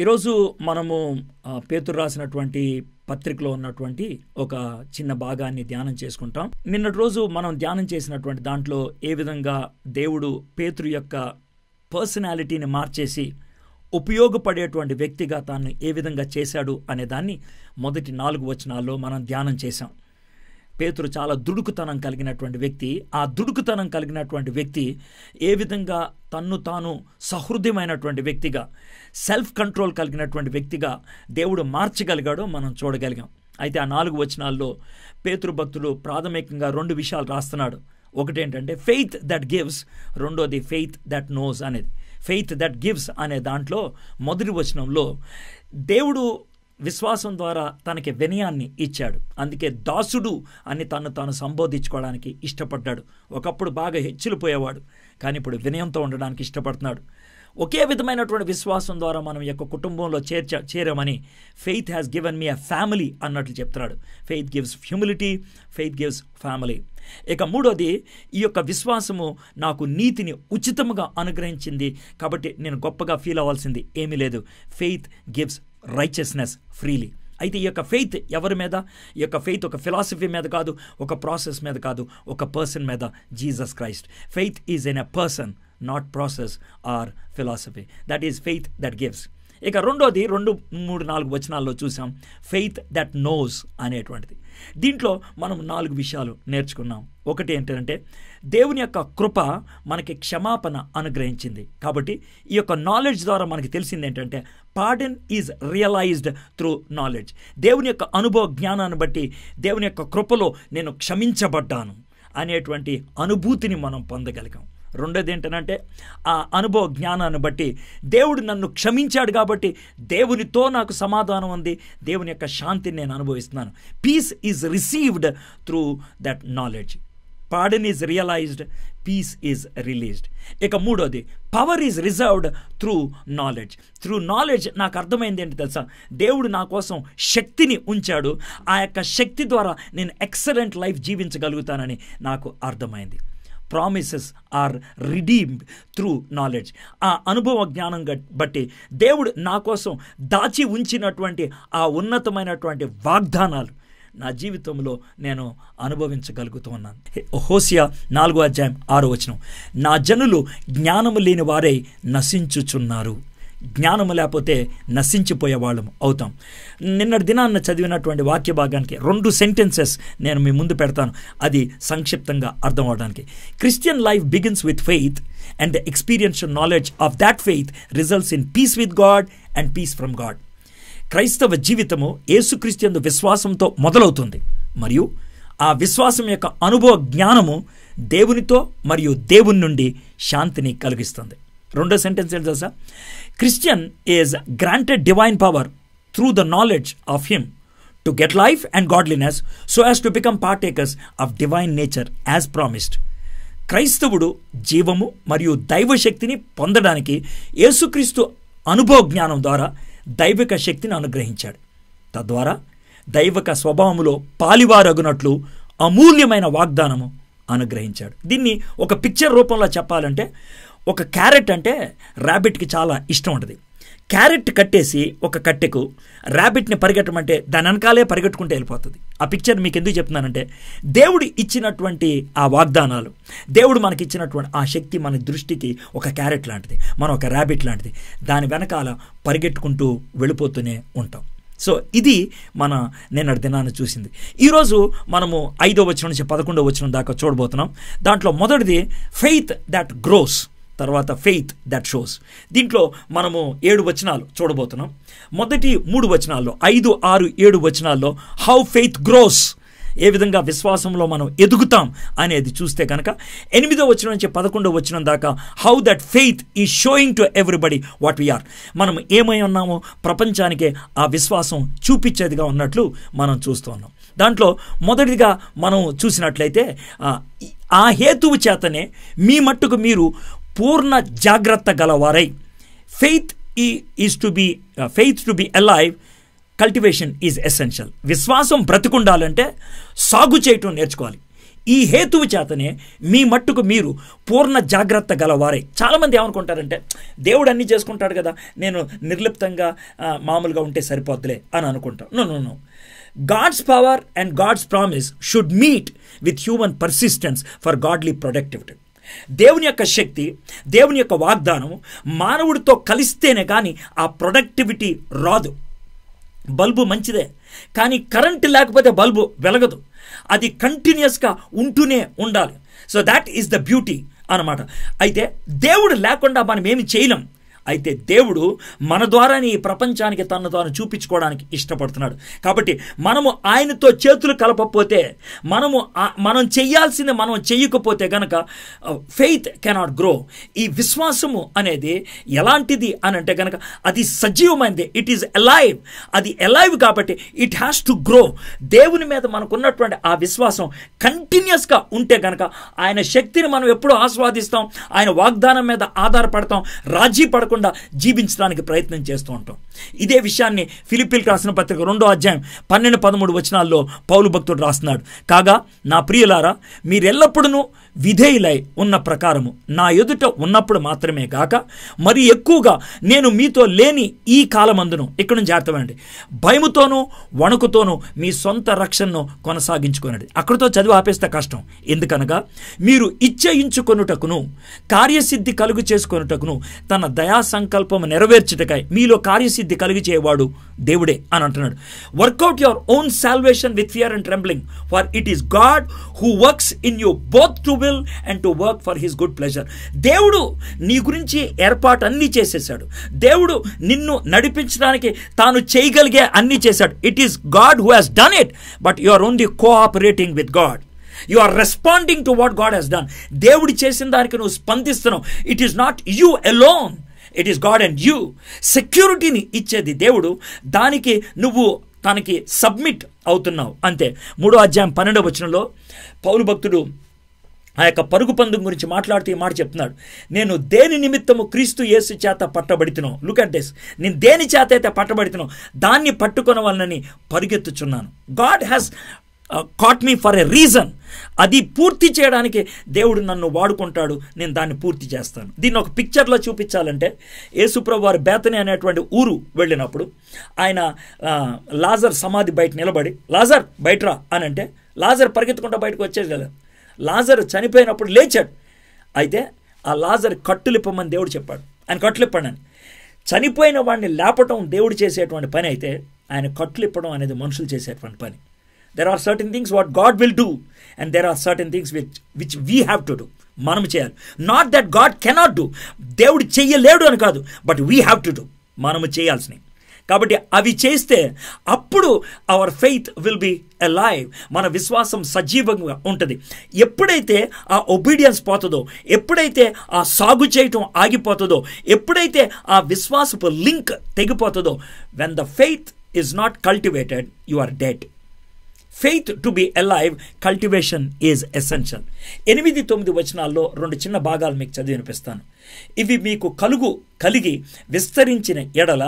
ఈరోజు మనము పేతురు రాసినటువంటి పత్రికలో ఉన్నటువంటి ఒక చిన్న భాగాన్ని ధ్యానం చేసుకుంటాం నిన్నటి రోజు మనం ధ్యానం చేసినటువంటి దాంట్లో ఏ విధంగా దేవుడు పేతురు యొక్క పర్సనాలిటీని మార్చేసి ఉపయోగపడేటువంటి వ్యక్తిగా తాను ఏ విధంగా చేశాడు అనే దాన్ని మొదటి నాలుగు వచనాల్లో మనం ధ్యానం చేశాం పేతురు చాలా దుడుకుతనం కలిగినటువంటి వ్యక్తి ఆ దుడుకుతనం కలిగినటువంటి వ్యక్తి ఏ విధంగా తన్ను తాను సహృదయమైనటువంటి వ్యక్తిగా సెల్ఫ్ కంట్రోల్ కలిగినటువంటి వ్యక్తిగా దేవుడు మార్చగలిగాడో మనం చూడగలిగాం అయితే ఆ నాలుగు వచనాల్లో పేతృభక్తులు ప్రాథమికంగా రెండు విషయాలు రాస్తున్నాడు ఒకటేంటంటే ఫెయిత్ దట్ గివ్స్ రెండోది ఫెయిత్ దట్ నోస్ అనేది ఫెయిత్ దట్ గివ్స్ అనే దాంట్లో మొదటి వచనంలో దేవుడు విశ్వాసం ద్వారా తనకి వినయాన్ని ఇచ్చాడు అందుకే దాసుడు అని తను తాను సంబోధించుకోవడానికి ఇష్టపడ్డాడు ఒకప్పుడు బాగా హెచ్చిలిపోయేవాడు కానీ ఇప్పుడు వినయంతో ఉండడానికి ఇష్టపడుతున్నాడు ఒకే విధమైనటువంటి విశ్వాసం ద్వారా మనం యొక్క కుటుంబంలో చేర్చ చేరామని faith has given me a family అన్నట్లు చెప్తున్నాడు faith gives humility faith gives family ఇక మూడోది ఈ యొక్క విశ్వాసము నాకు నీతిని ఉచితముగా అనుగ్రహించింది కాబట్టి నేను గొప్పగా ఫీల్ అవ్వాల్సింది ఏమీ లేదు ఫెయిత్ గివ్స్ రైచెస్నెస్ ఫ్రీలీ అయితే ఈ యొక్క ఫెయిత్ ఎవరి మీద ఈ యొక్క ఫెయిత్ ఒక ఫిలాసఫీ మీద కాదు ఒక ప్రాసెస్ మీద కాదు ఒక పర్సన్ మీద Jesus Christ faith is an a person not process or philosophy that is faith that gives ఇక రెండోది రెండు మూడు నాలుగు వచనాల్లో చూసాం ఫెయిత్ దట్ నోస్ అనేటువంటిది దీంట్లో మనం నాలుగు విషయాలు నేర్చుకున్నాం ఒకటి ఏంటంటే దేవుని యొక్క కృప మనకి క్షమాపణ అనుగ్రహించింది కాబట్టి ఈ యొక్క నాలెడ్జ్ ద్వారా మనకి తెలిసింది ఏంటంటే pardon is realised through knowledge దేవుని యొక్క అనుభవ జ్ఞానాన్ని బట్టి దేవుని యొక్క కృపలో నేను క్షమించబడ్డాను అనేటువంటి అనుభూతిని మనం పొందగలిగాం రెండోది ఏంటంటే ఆ అనుభవ జ్ఞానాన్ని బట్టి దేవుడు నన్ను క్షమించాడు కాబట్టి దేవునితో నాకు సమాధానం ఉంది దేవుని యొక్క శాంతిని నేను అనుభవిస్తున్నాను peace is received through that knowledge pardon is realised peace is released ఇక మూడోది power is reserved through knowledge through knowledge నాకు అర్థమైంది ఏంటి తెలుసా దేవుడు నా కోసం శక్తిని ఉంచాడు ఆ యొక్క శక్తి ద్వారా నేను ఎక్సలెంట్ లైఫ్ జీవించగలుగుతానని నాకు అర్థమైంది promises are redeemed through knowledge ఆ అనుభవ జ్ఞానం బట్టి దేవుడు నా కోసం దాచి ఉంచినటువంటి ఆ ఉన్నతమైనటువంటి వాగ్దానాలు నా జీవితంలో నేను అనుభవించగలుగుతూ ఉన్నాను హోసియా నాలుగో అధ్యాయం ఆరో వచనం నా జనులు జ్ఞానము లేని వారై నశించుచున్నారు జ్ఞానము లేకపోతే నశించిపోయే వాళ్ళం అవుతాం నిన్నటి దినాన్న చదివినటువంటి వాక్య భాగానికి రెండు సెంటెన్సెస్ నేను మీ ముందు పెడతాను అది సంక్షిప్తంగా అర్థం అవడానికి Christian life begins with faith and the experiential knowledge of that faith results in peace with God and peace from God క్రైస్తవ జీవితము యేసుక్రీస్తు విశ్వాసంతో మొదలవుతుంది మరియు ఆ విశ్వాసం యొక్క అనుభవ జ్ఞానము దేవునితో మరియు దేవుని నుండి శాంతిని కలిగిస్తుంది రెండో సెంటెన్స్ ఏంటి తెలుసా Christian is granted divine power through the knowledge of him to get life and godliness so as to become partakers of divine nature as promised క్రైస్తవుడు జీవము మరియు దైవశక్తిని పొందడానికి యేసుక్రీస్తు అనుభవ జ్ఞానం ద్వారా దైవిక శక్తిని అనుగ్రహించాడు తద్వారా దైవక స్వభావములో పాలివారగునట్లు అమూల్యమైన వాగ్దానము అనుగ్రహించాడు దీన్ని ఒక పిక్చర్ రూపంలో చెప్పాలంటే ఒక క్యారెట్ అంటే ర్యాబిట్కి చాలా ఇష్టం ఉంటుంది క్యారెట్ కట్టేసి ఒక కట్టెకు ర్యాబిట్ని పరిగెట్టమంటే దాని వెనకాలే పరిగెట్టుకుంటే వెళ్ళిపోతుంది ఆ పిక్చర్ మీకు ఎందుకు చెప్తున్నానంటే దేవుడు ఇచ్చినటువంటి ఆ వాగ్దానాలు దేవుడు మనకి ఇచ్చినటువంటి ఆ శక్తి మన దృష్టికి ఒక క్యారెట్ లాంటిది మనం ఒక ర్యాబిట్ లాంటిది దాని వెనకాల పరిగెట్టుకుంటూ వెళ్ళిపోతూనే ఉంటాం సో ఇది మన నిన్న దినాన్ని చూసింది ఈరోజు మనము ఐదో వచ్చిన నుంచి పదకొండో వచ్చిన దాకా చూడబోతున్నాం దాంట్లో మొదటిది ఫెయిత్ దాట్ గ్రోస్ తర్వాత ఫెయిత్ దట్ షోస్ దీంట్లో మనము ఏడు వచనాలు చూడబోతున్నాం మొదటి మూడు వచనాల్లో ఐదు ఆరు ఏడు వచనాల్లో హౌ ఫెయిత్ గ్రోస్ ఏ విధంగా విశ్వాసంలో మనం ఎదుగుతాం అనేది చూస్తే కనుక ఎనిమిదో వచ్చిన నుంచి పదకొండో వచ్చిన దాకా how that faith is showing to everybody what we are మనం ఏమై ఉన్నామో ప్రపంచానికే ఆ విశ్వాసం చూపించేదిగా ఉన్నట్లు మనం చూస్తూ ఉన్నాం దాంట్లో మొదటిగా మనం చూసినట్లయితే ఆ హేతువు చేతనే మీ మట్టుకు మీరు పూర్ణ జాగ్రత్త గలవారై ఫెయిత్ ఈ is to be faith to be alive cultivation is essential విశ్వాసం బ్రతుకుండాలంటే సాగు చేయటం నేర్చుకోవాలి ఈ హేతువు చేతనే మీ మట్టుకు మీరు పూర్ణ జాగ్రత్త గలవారే చాలామంది ఏమనుకుంటారంటే దేవుడు అన్నీ చేసుకుంటాడు కదా నేను నిర్లిప్తంగా మామూలుగా ఉంటే సరిపోద్దులే అని అనుకుంటాను no no no God's power and God's promise should meet with human persistence for godly productivity దేవుని యొక్క శక్తి దేవుని యొక్క వాగ్దానం మానవుడితో కలిస్తేనే కానీ ఆ ప్రొడక్టివిటీ రాదు బల్బు మంచిదే కానీ కరెంట్ లేకపోతే బల్బు వెలగదు అది కంటిన్యూస్గా ఉంటూనే ఉండాలి so that is the beauty అనమాట అయితే దేవుడు లేకుండా మనం ఏమి చేయలేం అయితే దేవుడు మన ద్వారానే ఈ ప్రపంచానికి తనను తాను చూపించుకోవడానికి ఇష్టపడుతున్నాడు కాబట్టి మనము ఆయనతో చేతులు కలపకపోతే మనము మనం చేయాల్సింది మనం చేయకపోతే గనక ఫెయిత్ కెనాట్ గ్రో ఈ విశ్వాసము అనేది ఎలాంటిది అని అంటే గనక అది సజీవమైంది ఇట్ ఈజ్ ఎలైవ్ అది ఎలైవ్ కాబట్టి ఇట్ హ్యాస్ టు గ్రో దేవుని మీద మనకున్నటువంటి ఆ విశ్వాసం కంటిన్యూస్గా ఉంటే గనక ఆయన శక్తిని మనం ఎప్పుడూ ఆస్వాదిస్తాం ఆయన వాగ్దానం మీద ఆధారపడతాం రాజీ పడతాం మారకుండా జీవించడానికి ప్రయత్నం చేస్తూ ఉంటాం ఇదే విషయాన్ని ఫిలిపిల్ రాసిన పత్రిక రెండో అధ్యాయం పన్నెండు పదమూడు వచనాల్లో పౌలు భక్తుడు రాస్తున్నాడు కాగా నా ప్రియులారా ఎల్లప్పుడూ విధేయులై ఉన్న ప్రకారము నా ఎదుట ఉన్నప్పుడు మాత్రమే కాక మరి ఎక్కువగా నేను మీతో లేని ఈ కాలమందును ఇక్కడ నుంచి జాగ్రత్తమండి భయముతోనూ వణుకుతోనూ మీ సొంత రక్షణను కొనసాగించుకోనండి అక్కడితో చదువు ఆపేస్తే కష్టం ఎందుకనగా మీరు ఇచ్చయించుకొనుటకును కార్యసిద్ధి కలుగు చేసుకొనుటకును తన దయా సంకల్పం నెరవేర్చుటకై మీలో కార్యసిద్ధి కలిగి చేయవాడు దేవుడే అని అంటున్నాడు work out your own salvation with fear and trembling for it is God who works in you both to will and to work for his good pleasure దేవుడు నీ గురించి ఏర్పాటు అన్ని చేసేసాడు దేవుడు నిన్ను నడిపించడానికి తాను చేయగలిగే అన్ని చేశాడు it is God who has done it but you are only cooperating with God you are responding to what God has done దేవుడు చేసిన దానికి నువ్వు స్పందిస్తున్నావు it is not you alone it is God and you సెక్యూరిటీని ఇచ్చేది దేవుడు దానికి నువ్వు తనకి సబ్మిట్ అవుతున్నావు అంతే మూడో అధ్యాయం పన్నెండవ వచనంలో పౌరు భక్తుడు ఆ యొక్క పరుగు పందు గురించి మాట్లాడుతూ ఈ మాట చెప్తున్నాడు నేను దేని నిమిత్తము క్రీస్తు యేసు చేత పట్టబడితును లుక్ అట్ డేస్ నేను దేని చేత అయితే పట్టబడితును దాన్ని పట్టుకొనవలనని పరిగెత్తుచున్నాను God has caught me for a reason అది పూర్తి చేయడానికి దేవుడు నన్ను వాడుకుంటాడు నేను దాన్ని పూర్తి చేస్తాను దీన్ని ఒక పిక్చర్లో చూపించాలంటే యేసుప్రభు వారు బేతని అనేటువంటి ఊరు వెళ్ళినప్పుడు ఆయన లాజర్ సమాధి బయట నిలబడి లాజర్ బయటరా అని అంటే లాజర్ పరిగెత్తుకుంటా బయటకు వచ్చేది కదా లాజర్ చనిపోయినప్పుడు లేచాడు అయితే ఆ లాజర్ కట్టులిప్పమని దేవుడు చెప్పాడు ఆయన కట్టులిప్పండి చనిపోయిన వాడిని లేపటం దేవుడు చేసేటువంటి పని అయితే ఆయన కట్టులిప్పడం అనేది మనుషులు చేసేటువంటి పని there are certain things what God will do and there are certain things which which we have to do మనం చేయాలి not that God cannot do దేవుడు చెయ్యలేడు అని కాదు but we have to do మనము చేయాల్సినవి కాబట్టి అవి చేస్తే అప్పుడు our faith will be live మన విశ్వాసం సజీవంగా ఉంటుంది ఎప్పుడైతే ఆ ఒబీడియన్స్ పోతుందో ఎప్పుడైతే ఆ సాగు చేయటం ఆగిపోతుందో ఎప్పుడైతే ఆ విశ్వాసపు లింక్ తెగిపోతుందో when the faith is not cultivated you are dead faith to be alive cultivation is essential ఎనిమిది తొమ్మిది వచనాల్లో రెండు చిన్న భాగాలు మీకు చదివి వినిపిస్తాను ఇవి మీకు కలుగు కలిగి విస్తరించిన ఎడల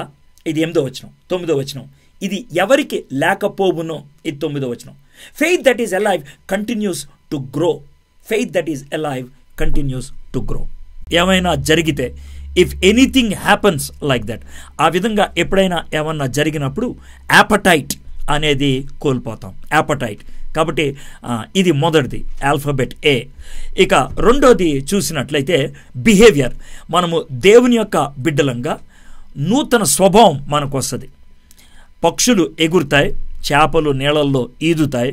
ఇది ఎనిమిదో వచనం తొమ్మిదో వచనం ఇది ఎవరికి లేకపోవునో ఇది తొమ్మిదో వచనం faith that is alive continues to grow faith that is alive continues to grow ఏమైనా జరిగితే if anything happens like that ఆ విధంగా ఎప్పుడైనా ఏమన్నా జరిగినప్పుడు యాపటైట్ అనేది కోల్పోతాం యాపటైట్ కాబట్టి ఇది మొదటిది ఆల్ఫాబెట్ ఏ ఇక రెండోది చూసినట్లయితే బిహేవియర్ మనము దేవుని యొక్క బిడ్డలంగా నూతన స్వభావం మనకు వస్తుంది పక్షులు ఎగురుతాయి చేపలు నీళ్ళల్లో ఈదుతాయి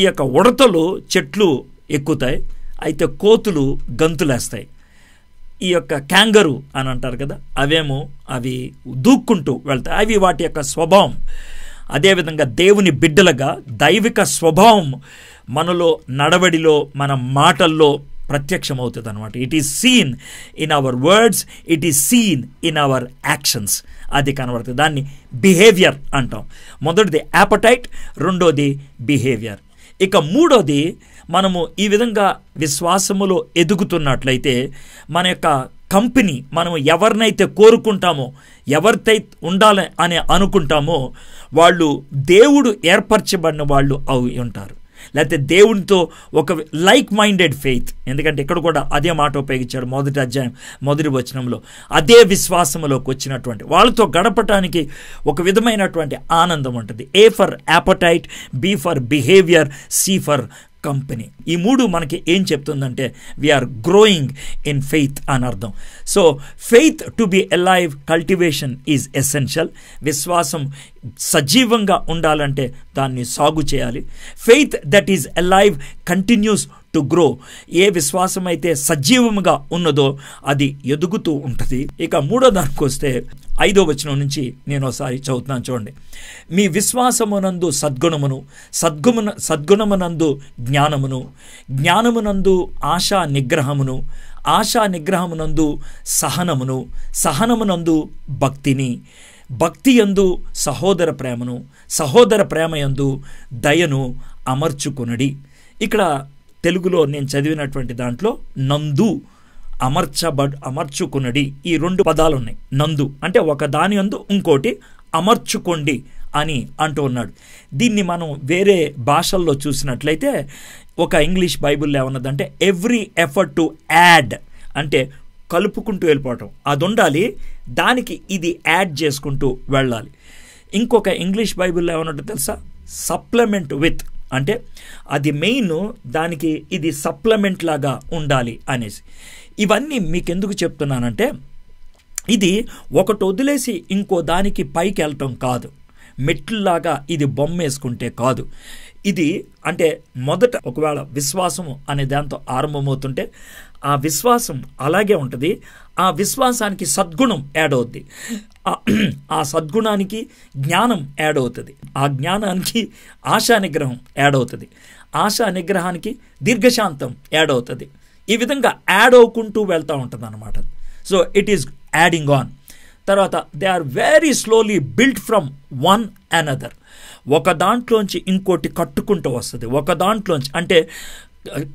ఈ యొక్క ఉడతలు చెట్లు ఎక్కుతాయి అయితే కోతులు గంతులేస్తాయి ఈ యొక్క క్యాంగరు అని అంటారు కదా అవేమో అవి దూక్కుంటూ వెళ్తాయి అవి వాటి యొక్క స్వభావం అదేవిధంగా దేవుని బిడ్డలుగా దైవిక స్వభావం మనలో నడవడిలో మన మాటల్లో ప్రత్యక్షం అవుతుంది అనమాట it is seen in our words it is seen in our actions అది కనబడుతుంది దాన్ని బిహేవియర్ అంటాం మొదటిది యాపటైట్ రెండోది బిహేవియర్ ఇక మూడోది మనము ఈ విధంగా విశ్వాసములో ఎదుగుతున్నట్లయితే మన యొక్క కంపెనీ మనం ఎవరినైతే కోరుకుంటామో ఎవరితై ఉండాలి అని అనుకుంటామో వాళ్ళు దేవుడు ఏర్పరచబడిన వాళ్ళు అవి ఉంటారు లేకపోతే దేవునితో ఒక లైక్ మైండెడ్ ఫెయిత్ ఎందుకంటే ఇక్కడ కూడా అదే మాట ఉపయోగించాడు మొదటి అధ్యాయం మొదటి వచనంలో అదే విశ్వాసంలోకి వచ్చినటువంటి వాళ్ళతో గడపటానికి ఒక విధమైనటువంటి ఆనందం ఉంటుంది A for appetite B for behaviour C for company ఈ మూడు మనకి ఏం చెప్తుందంటే వీఆర్ గ్రోయింగ్ ఇన్ ఫెయిత్ అని అర్థం so faith to be alive cultivation is essential విశ్వాసం సజీవంగా ఉండాలంటే దాన్ని సాగు చేయాలి faith that is alive continues to grow ఏ విశ్వాసం అయితే సజీవముగా ఉన్నదో అది ఎదుగుతూ ఉంటుంది ఇక మూడో దానికి వస్తే ఐదో వచనం నుంచి నేను ఒకసారి చదువుతున్నాను చూడండి మీ విశ్వాసమునందు సద్గుణమును సద్గుణ సద్గుణమునందు జ్ఞానమును జ్ఞానమునందు ఆశా నిగ్రహమును ఆశా నిగ్రహమునందు సహనమును సహనమునందు భక్తిని భక్తి యందు సహోదర ప్రేమను సహోదర ప్రేమ యందు దయను అమర్చుకునడి ఇక్కడ తెలుగులో నేను చదివినటువంటి దాంట్లో నందు అమర్చబడ్ అమర్చుకునడి ఈ రెండు పదాలు ఉన్నాయి నందు అంటే ఒక దాని అందు ఇంకోటి అమర్చుకోండి అని అంటూ ఉన్నాడు దీన్ని మనం వేరే భాషల్లో చూసినట్లయితే ఒక ఇంగ్లీష్ బైబిల్లో ఏమన్నదంటే ఎవ్రీ ఎఫర్ట్ టు యాడ్ అంటే కలుపుకుంటూ వెళ్ళిపోవటం అది ఉండాలి దానికి ఇది యాడ్ చేసుకుంటూ వెళ్ళాలి ఇంకొక ఇంగ్లీష్ బైబిల్లో ఏమన్నట్టు తెలుసా సప్లిమెంట్ విత్ అంటే అది మెయిన్ దానికి ఇది సప్లిమెంట్ లాగా ఉండాలి అనేసి ఇవన్నీ మీకు ఎందుకు చెప్తున్నానంటే ఇది ఒకటి వదిలేసి ఇంకో దానికి పైకి వెళ్ళటం కాదు మెట్లులాగా ఇది బొమ్మ వేసుకుంటే కాదు ఇది అంటే మొదట ఒకవేళ విశ్వాసము అనే దాంతో ఆరంభమవుతుంటే ఆ విశ్వాసం అలాగే ఉంటుంది ఆ విశ్వాసానికి సద్గుణం యాడ్ అవుద్ది ఆ సద్గుణానికి జ్ఞానం యాడ్ అవుతుంది ఆ జ్ఞానానికి ఆశా నిగ్రహం యాడ్ అవుతుంది ఆశా నిగ్రహానికి దీర్ఘశాంతం యాడ్ అవుతుంది ఈ విధంగా యాడ్ అవుకుంటూ వెళ్తూ ఉంటుంది అనమాట so it is adding on తర్వాత they are very slowly built from one another ఒక దాంట్లోంచి ఇంకోటి కట్టుకుంటూ వస్తుంది ఒక దాంట్లోంచి అంటే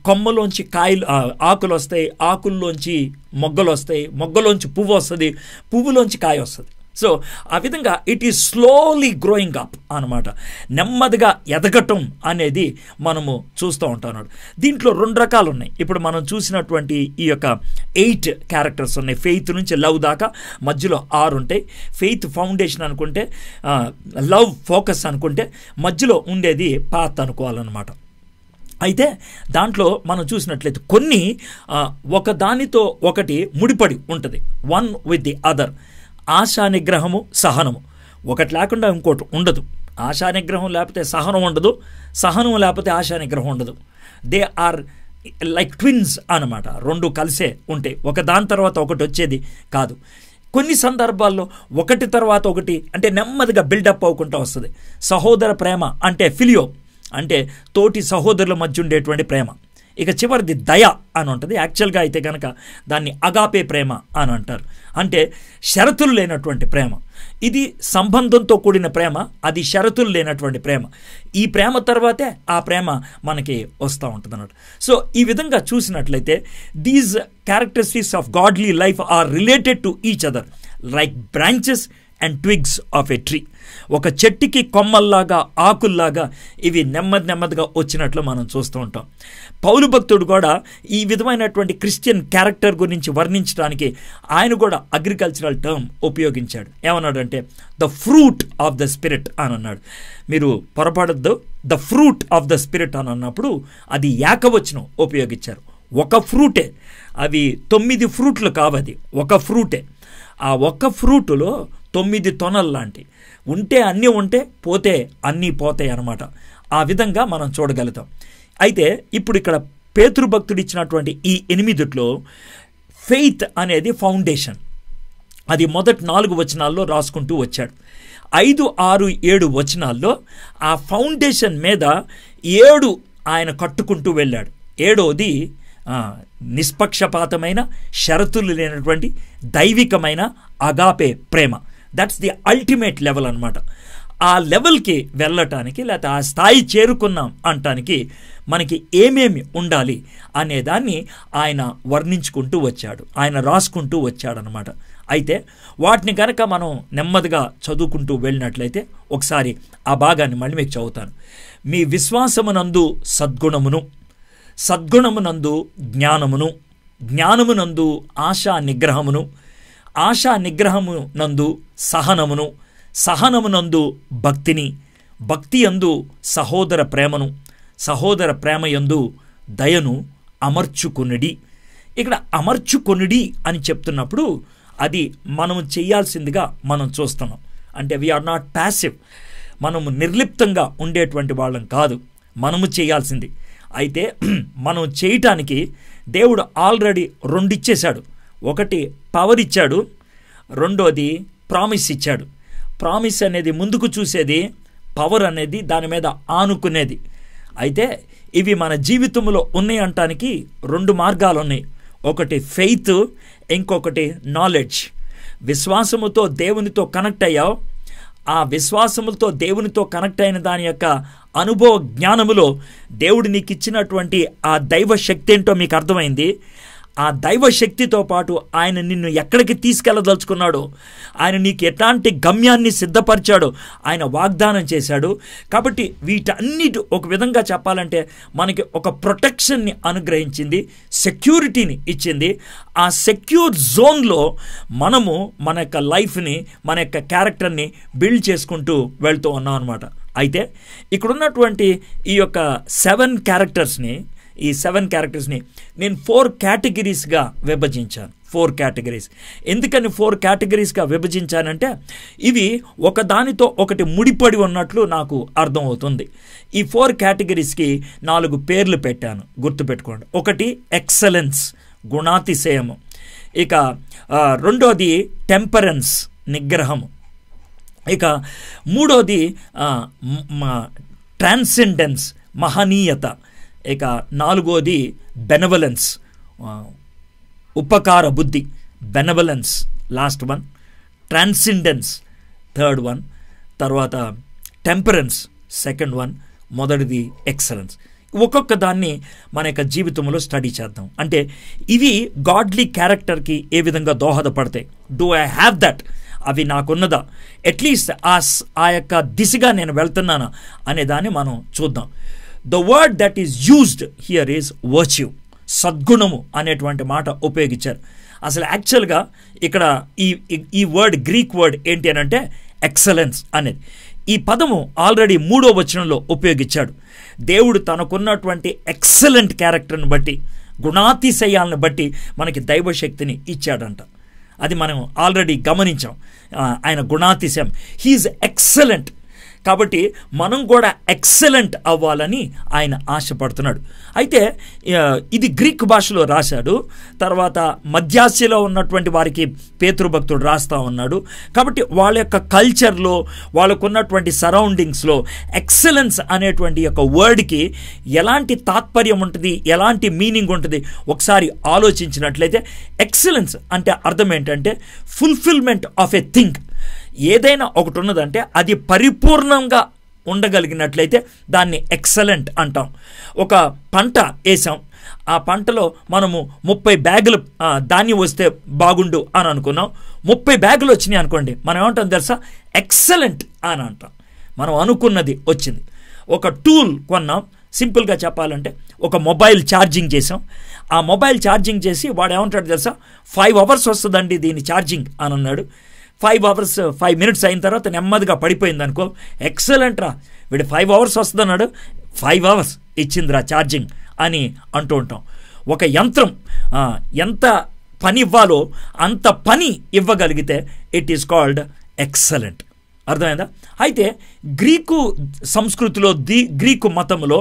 కొమ్మలోంచి కాయలు ఆకులు వస్తాయి ఆకుల్లోంచి మొగ్గలు వస్తాయి మొగ్గలోంచి పువ్వు వస్తుంది పువ్వులోంచి కాయ వస్తుంది సో ఆ విధంగా it is slowly growing up అనమాట నెమ్మదిగా ఎదగటం అనేది మనము చూస్తూ అన్నాడు దీంట్లో రెండు రకాలు ఉన్నాయి ఇప్పుడు మనం చూసినటువంటి ఈ యొక్క ఎయిట్ క్యారెక్టర్స్ ఉన్నాయి ఫెయిత్ నుంచి లవ్ దాకా మధ్యలో ఆరు ఉంటాయి ఫెయిత్ ఫౌండేషన్ అనుకుంటే లవ్ ఫోకస్ అనుకుంటే మధ్యలో ఉండేది పాత్ అనుకోవాలన్నమాట అయితే దాంట్లో మనం చూసినట్లయితే కొన్ని ఒక దానితో ఒకటి ముడిపడి ఉంటుంది వన్ విత్ ది అదర్ ఆశా నిగ్రహము సహనము ఒకటి లేకుండా ఇంకోటి ఉండదు ఆశా నిగ్రహం లేకపోతే సహనం ఉండదు సహనం లేకపోతే ఆశా నిగ్రహం ఉండదు దే ఆర్ లైక్ ట్విన్స్ అనమాట రెండు కలిసే ఉంటే ఒక దాని తర్వాత ఒకటి వచ్చేది కాదు కొన్ని సందర్భాల్లో ఒకటి తర్వాత ఒకటి అంటే నెమ్మదిగా బిల్డప్ అవ్వకుండా వస్తుంది సహోదర ప్రేమ అంటే ఫిలియో అంటే తోటి సహోదరుల మధ్య ఉండేటువంటి ప్రేమ ఇక చివరిది దయ అని ఉంటుంది యాక్చువల్గా అయితే కనుక దాన్ని అగాపే ప్రేమ అని అంటారు అంటే షరతులు లేనటువంటి ప్రేమ ఇది సంబంధంతో కూడిన ప్రేమ అది షరతులు లేనటువంటి ప్రేమ ఈ ప్రేమ తర్వాతే ఆ ప్రేమ మనకి వస్తూ ఉంటుంది అన్నట్టు సో ఈ విధంగా చూసినట్లయితే these characteristics of godly life are related to each other like branches and twigs of a tree ఒక చెట్టుకి కొమ్మల్లాగా ఆకుల్లాగా ఇవి నెమ్మది నెమ్మదిగా వచ్చినట్లు మనం చూస్తూ ఉంటాం పౌలు భక్తుడు కూడా ఈ విధమైనటువంటి క్రిస్టియన్ క్యారెక్టర్ గురించి వర్ణించడానికి ఆయన కూడా అగ్రికల్చరల్ టర్మ్ ఉపయోగించాడు ఏమన్నాడంటే the fruit of the spirit అని అన్నాడు మీరు పొరపడద్దు the fruit of the spirit అని అన్నప్పుడు అది యాకవచనం ఉపయోగించారు ఒక ఫ్రూటే అవి తొమ్మిది ఫ్రూట్లు కావది ఒక ఫ్రూటే ఆ ఒక్క ఫ్రూటులో తొమ్మిది తొనల్ లాంటి ఉంటే అన్నీ ఉంటే పోతే అన్నీ పోతాయి అన్నమాట ఆ విధంగా మనం చూడగలుగుతాం అయితే ఇప్పుడు ఇక్కడ పేతృభక్తుడు ఇచ్చినటువంటి ఈ ఎనిమిదిట్లో ఫెయిత్ అనేది ఫౌండేషన్ అది మొదటి నాలుగు వచనాల్లో రాసుకుంటూ వచ్చాడు ఐదు ఆరు ఏడు వచనాల్లో ఆ ఫౌండేషన్ మీద ఏడు ఆయన కట్టుకుంటూ వెళ్ళాడు ఏడోది నిష్పక్షపాతమైన షరతులు లేనటువంటి దైవికమైన అగాపే ప్రేమ దట్స్ ది అల్టిమేట్ లెవెల్ అనమాట ఆ లెవెల్కి వెళ్ళటానికి లేకపోతే ఆ స్థాయి చేరుకున్నాం అంటానికి మనకి ఏమేమి ఉండాలి అనేదాన్ని ఆయన వర్ణించుకుంటూ వచ్చాడు ఆయన రాసుకుంటూ వచ్చాడనమాట అయితే వాటిని కనుక మనం నెమ్మదిగా చదువుకుంటూ వెళ్ళినట్లయితే ఒకసారి ఆ భాగాన్ని మళ్ళీ మీకు చదువుతాను మీ విశ్వాసమునందు సద్గుణమును సద్గుణమునందు జ్ఞానమును జ్ఞానమునందు ఆశా నిగ్రహమును ఆశా నిగ్రహము నందు సహనమును సహనమునందు భక్తిని భక్తి యందు సహోదర ప్రేమను సహోదర ప్రేమ యందు దయను అమర్చుకొనిడి ఇక్కడ అమర్చుకొనిడి అని చెప్తున్నప్పుడు అది మనం చేయాల్సిందిగా మనం చూస్తున్నాం అంటే వీఆర్ నాట్ ప్యాసివ్ మనము నిర్లిప్తంగా ఉండేటువంటి వాళ్ళం కాదు మనము చేయాల్సింది అయితే మనం చేయటానికి దేవుడు ఆల్రెడీ రెండిచ్చేశాడు ఒకటి పవర్ ఇచ్చాడు రెండోది ప్రామిస్ ఇచ్చాడు ప్రామిస్ అనేది ముందుకు చూసేది పవర్ అనేది దాని మీద ఆనుకునేది అయితే ఇవి మన జీవితంలో ఉన్నాయి అంటానికి రెండు మార్గాలు ఉన్నాయి ఒకటి ఫెయిత్ ఇంకొకటి నాలెడ్జ్ విశ్వాసముతో దేవునితో కనెక్ట్ అయ్యావు ఆ విశ్వాసములతో దేవునితో కనెక్ట్ అయిన దాని యొక్క అనుభవ జ్ఞానములో దేవుడు నీకు ఇచ్చినటువంటి ఆ దైవ శక్తి ఏంటో మీకు అర్థమైంది ఆ దైవశక్తితో పాటు ఆయన నిన్ను ఎక్కడికి తీసుకెళ్లదలుచుకున్నాడు ఆయన నీకు ఎట్లాంటి గమ్యాన్ని సిద్ధపరిచాడు ఆయన వాగ్దానం చేశాడు కాబట్టి వీటన్నిటి ఒక విధంగా చెప్పాలంటే మనకి ఒక ప్రొటెక్షన్ని అనుగ్రహించింది సెక్యూరిటీని ఇచ్చింది ఆ సెక్యూర్ జోన్లో మనము మన యొక్క లైఫ్ని మన యొక్క క్యారెక్టర్ని బిల్డ్ చేసుకుంటూ వెళ్తూ ఉన్నాం అనమాట అయితే ఇక్కడున్నటువంటి ఈ యొక్క సెవెన్ క్యారెక్టర్స్ని ఈ సెవెన్ క్యారెక్టర్స్ని నేను ఫోర్ క్యాటగిరీస్గా విభజించాను ఫోర్ కేటగిరీస్ ఎందుకని ఫోర్ కేటగిరీస్గా విభజించానంటే ఇవి ఒకదానితో ఒకటి ముడిపడి ఉన్నట్లు నాకు అర్థమవుతుంది ఈ ఫోర్ కేటగిరీస్కి నాలుగు పేర్లు పెట్టాను గుర్తుపెట్టుకోండి ఒకటి ఎక్సలెన్స్ గుణాతిశయము ఇక రెండోది టెంపరెన్స్ నిగ్రహము ఇక మూడోది ట్రాన్సెండెన్స్ మహనీయత ఇక నాలుగోది బెనవలెన్స్ ఉపకార బుద్ధి benevolence last one transcendence third one తర్వాత టెంపరెన్స్ సెకండ్ వన్ మొదటిది ఎక్సలెన్స్ ఒక్కొక్క దాన్ని మన యొక్క జీవితంలో స్టడీ చేద్దాం అంటే ఇవి గాడ్లీ క్యారెక్టర్కి ఏ విధంగా దోహదపడతాయి డూ ఐ హ్యావ్ దట్ అవి నాకున్నదా అట్లీస్ట్ ఆ ఆ యొక్క దిశగా నేను వెళ్తున్నానా అనే దాన్ని మనం చూద్దాం the word that is used here is virtue సద్గుణము అనేటువంటి మాట ఉపయోగించారు అసలు యాక్చువల్గా ఇక్కడ ఈ ఈ వర్డ్ గ్రీక్ వర్డ్ ఏంటి అని అంటే ఎక్సలెన్స్ అనేది ఈ పదము ఆల్రెడీ మూడో వచనంలో ఉపయోగించాడు దేవుడు తనకున్నటువంటి ఎక్సలెంట్ క్యారెక్టర్ని బట్టి గుణాతిశయాలను బట్టి మనకి దైవశక్తిని ఇచ్చాడంట అది మనం ఆల్రెడీ గమనించాం ఆయన గుణాతిశయం హీఈస్ ఎక్సలెంట్ కాబట్టి మనం కూడా ఎక్సలెంట్ అవ్వాలని ఆయన ఆశపడుతున్నాడు అయితే ఇది గ్రీక్ భాషలో రాశాడు తర్వాత మధ్యాసిలో ఉన్నటువంటి వారికి పేతృభక్తుడు రాస్తా ఉన్నాడు కాబట్టి వాళ్ళ యొక్క కల్చర్లో వాళ్ళకున్నటువంటి సరౌండింగ్స్లో ఎక్సలెన్స్ అనేటువంటి యొక్క వర్డ్కి ఎలాంటి తాత్పర్యం ఉంటుంది ఎలాంటి మీనింగ్ ఉంటుంది ఒకసారి ఆలోచించినట్లయితే ఎక్సలెన్స్ అంటే అర్థం ఏంటంటే ఫుల్ఫిల్మెంట్ ఆఫ్ ఎ థింగ్ ఏదైనా ఒకటి ఉన్నదంటే అది పరిపూర్ణంగా ఉండగలిగినట్లయితే దాన్ని ఎక్సలెంట్ అంటాం ఒక పంట వేసాం ఆ పంటలో మనము ముప్పై బ్యాగులు ధాన్యం వస్తే బాగుండు అని అనుకున్నాం ముప్పై బ్యాగులు వచ్చినాయి అనుకోండి మనం ఏమంటాం తెలుసా ఎక్సలెంట్ అని అంటాం మనం అనుకున్నది వచ్చింది ఒక టూల్ కొన్నాం సింపుల్గా చెప్పాలంటే ఒక మొబైల్ ఛార్జింగ్ చేసాం ఆ మొబైల్ ఛార్జింగ్ చేసి వాడు ఏమంటాడు తెలుసా ఫైవ్ అవర్స్ వస్తుందండి దీని ఛార్జింగ్ అని అన్నాడు ఫైవ్ అవర్స్ ఫైవ్ మినిట్స్ అయిన తర్వాత నెమ్మదిగా పడిపోయింది అనుకో ఎక్సలెంట్ రా వీడు ఫైవ్ అవర్స్ వస్తుందన్నాడు ఫైవ్ అవర్స్ ఇచ్చిందిరా ఛార్జింగ్ అని అంటూ ఉంటాం ఒక యంత్రం ఎంత పని ఇవ్వాలో అంత పని ఇవ్వగలిగితే ఇట్ ఈస్ కాల్డ్ ఎక్సలెంట్ అర్థమైందా అయితే గ్రీకు సంస్కృతిలో ది గ్రీకు మతంలో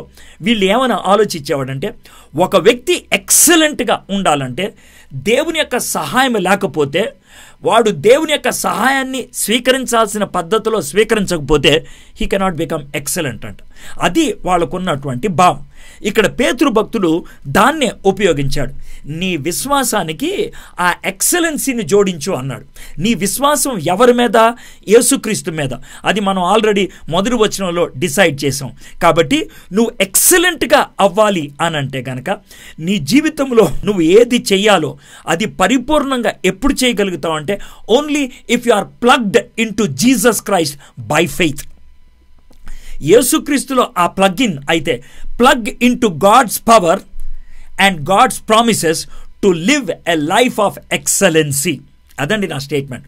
వీళ్ళు ఏమైనా ఆలోచించేవాడంటే ఒక వ్యక్తి ఎక్సలెంట్గా ఉండాలంటే దేవుని యొక్క సహాయం లేకపోతే వాడు దేవుని యొక్క సహాయాన్ని స్వీకరించాల్సిన పద్ధతిలో స్వీకరించకపోతే హీ కెనాట్ బికమ్ ఎక్సలెంట్ అంట అది వాళ్ళకున్నటువంటి భావం ఇక్కడ పేతురు భక్తుడు దాన్నే ఉపయోగించాడు నీ విశ్వాసానికి ఆ ఎక్సలెన్సీని జోడించు అన్నాడు నీ విశ్వాసం ఎవరి మీద యేసుక్రీస్తు మీద అది మనం ఆల్రెడీ మొదటి వచనంలో డిసైడ్ చేసాం కాబట్టి నువ్వు ఎక్సలెంట్గా అవ్వాలి అని అంటే గనక నీ జీవితంలో నువ్వు ఏది చెయ్యాలో అది పరిపూర్ణంగా ఎప్పుడు చేయగలుగుతావు అంటే only if you are plugged in to Jesus Christ by faith యేసుక్రీస్తులో ఆ ప్లగ్ ఇన్ అయితే plug into God's power and God's promises to live a life of excellency అదండి నా స్టేట్మెంట్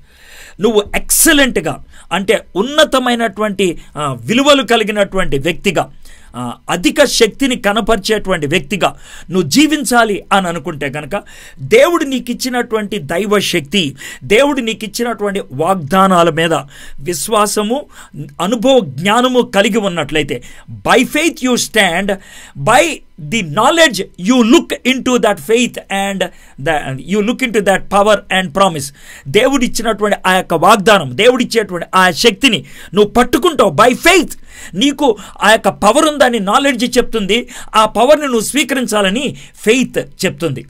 నువ్వు ఎక్సలెంట్గా అంటే ఉన్నతమైనటువంటి విలువలు కలిగినటువంటి వ్యక్తిగా అధిక శక్తిని కనపరిచేటువంటి వ్యక్తిగా నువ్వు జీవించాలి అని అనుకుంటే కనుక దేవుడు నీకు ఇచ్చినటువంటి దైవ శక్తి దేవుడు నీకు ఇచ్చినటువంటి వాగ్దానాల మీద విశ్వాసము అనుభవ జ్ఞానము కలిగి ఉన్నట్లయితే by faith you stand by the knowledge you look in to that faith and the you look in to that power and promise దేవుడిచ్చినటువంటి ఆ యొక్క వాగ్దానం దేవుడిచ్చేటువంటి ఆ శక్తిని నువ్వు పట్టుకుంటావు బై ఫెయిత్ నీకు ఆ యొక్క పవర్ ఉందని నాలెడ్జ్ చెప్తుంది ఆ పవర్ని నువ్వు స్వీకరించాలని ఫెయిత్ చెప్తుంది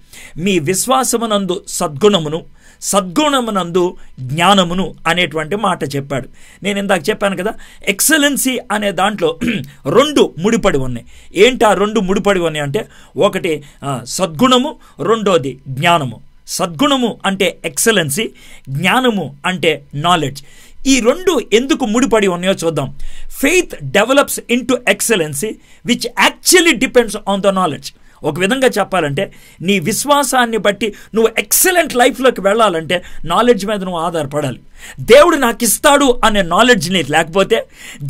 మీ విశ్వాసమునందు సద్గుణమును సద్గుణమునందు జ్ఞానమును అనేటువంటి మాట చెప్పాడు నేను ఇందాక చెప్పాను కదా ఎక్సలెన్సీ అనే దాంట్లో రెండు ముడిపడి ఉన్నాయి ఏంటి ఆ రెండు ముడిపడి ఉన్నాయి అంటే ఒకటి సద్గుణము రెండోది జ్ఞానము సద్గుణము అంటే ఎక్సలెన్సీ జ్ఞానము అంటే నాలెడ్జ్ ఈ రెండు ఎందుకు ముడిపడి ఉన్నాయో చూద్దాం faith develops in to excellency which actually depends on the knowledge ఒక విధంగా చెప్పాలంటే నీ విశ్వాసాన్ని బట్టి నువ్వు ఎక్సలెంట్ లైఫ్లోకి వెళ్ళాలంటే నాలెడ్జ్ మీద నువ్వు ఆధారపడాలి దేవుడు నాకు ఇస్తాడు అనే నాలెడ్జ్ నీకు లేకపోతే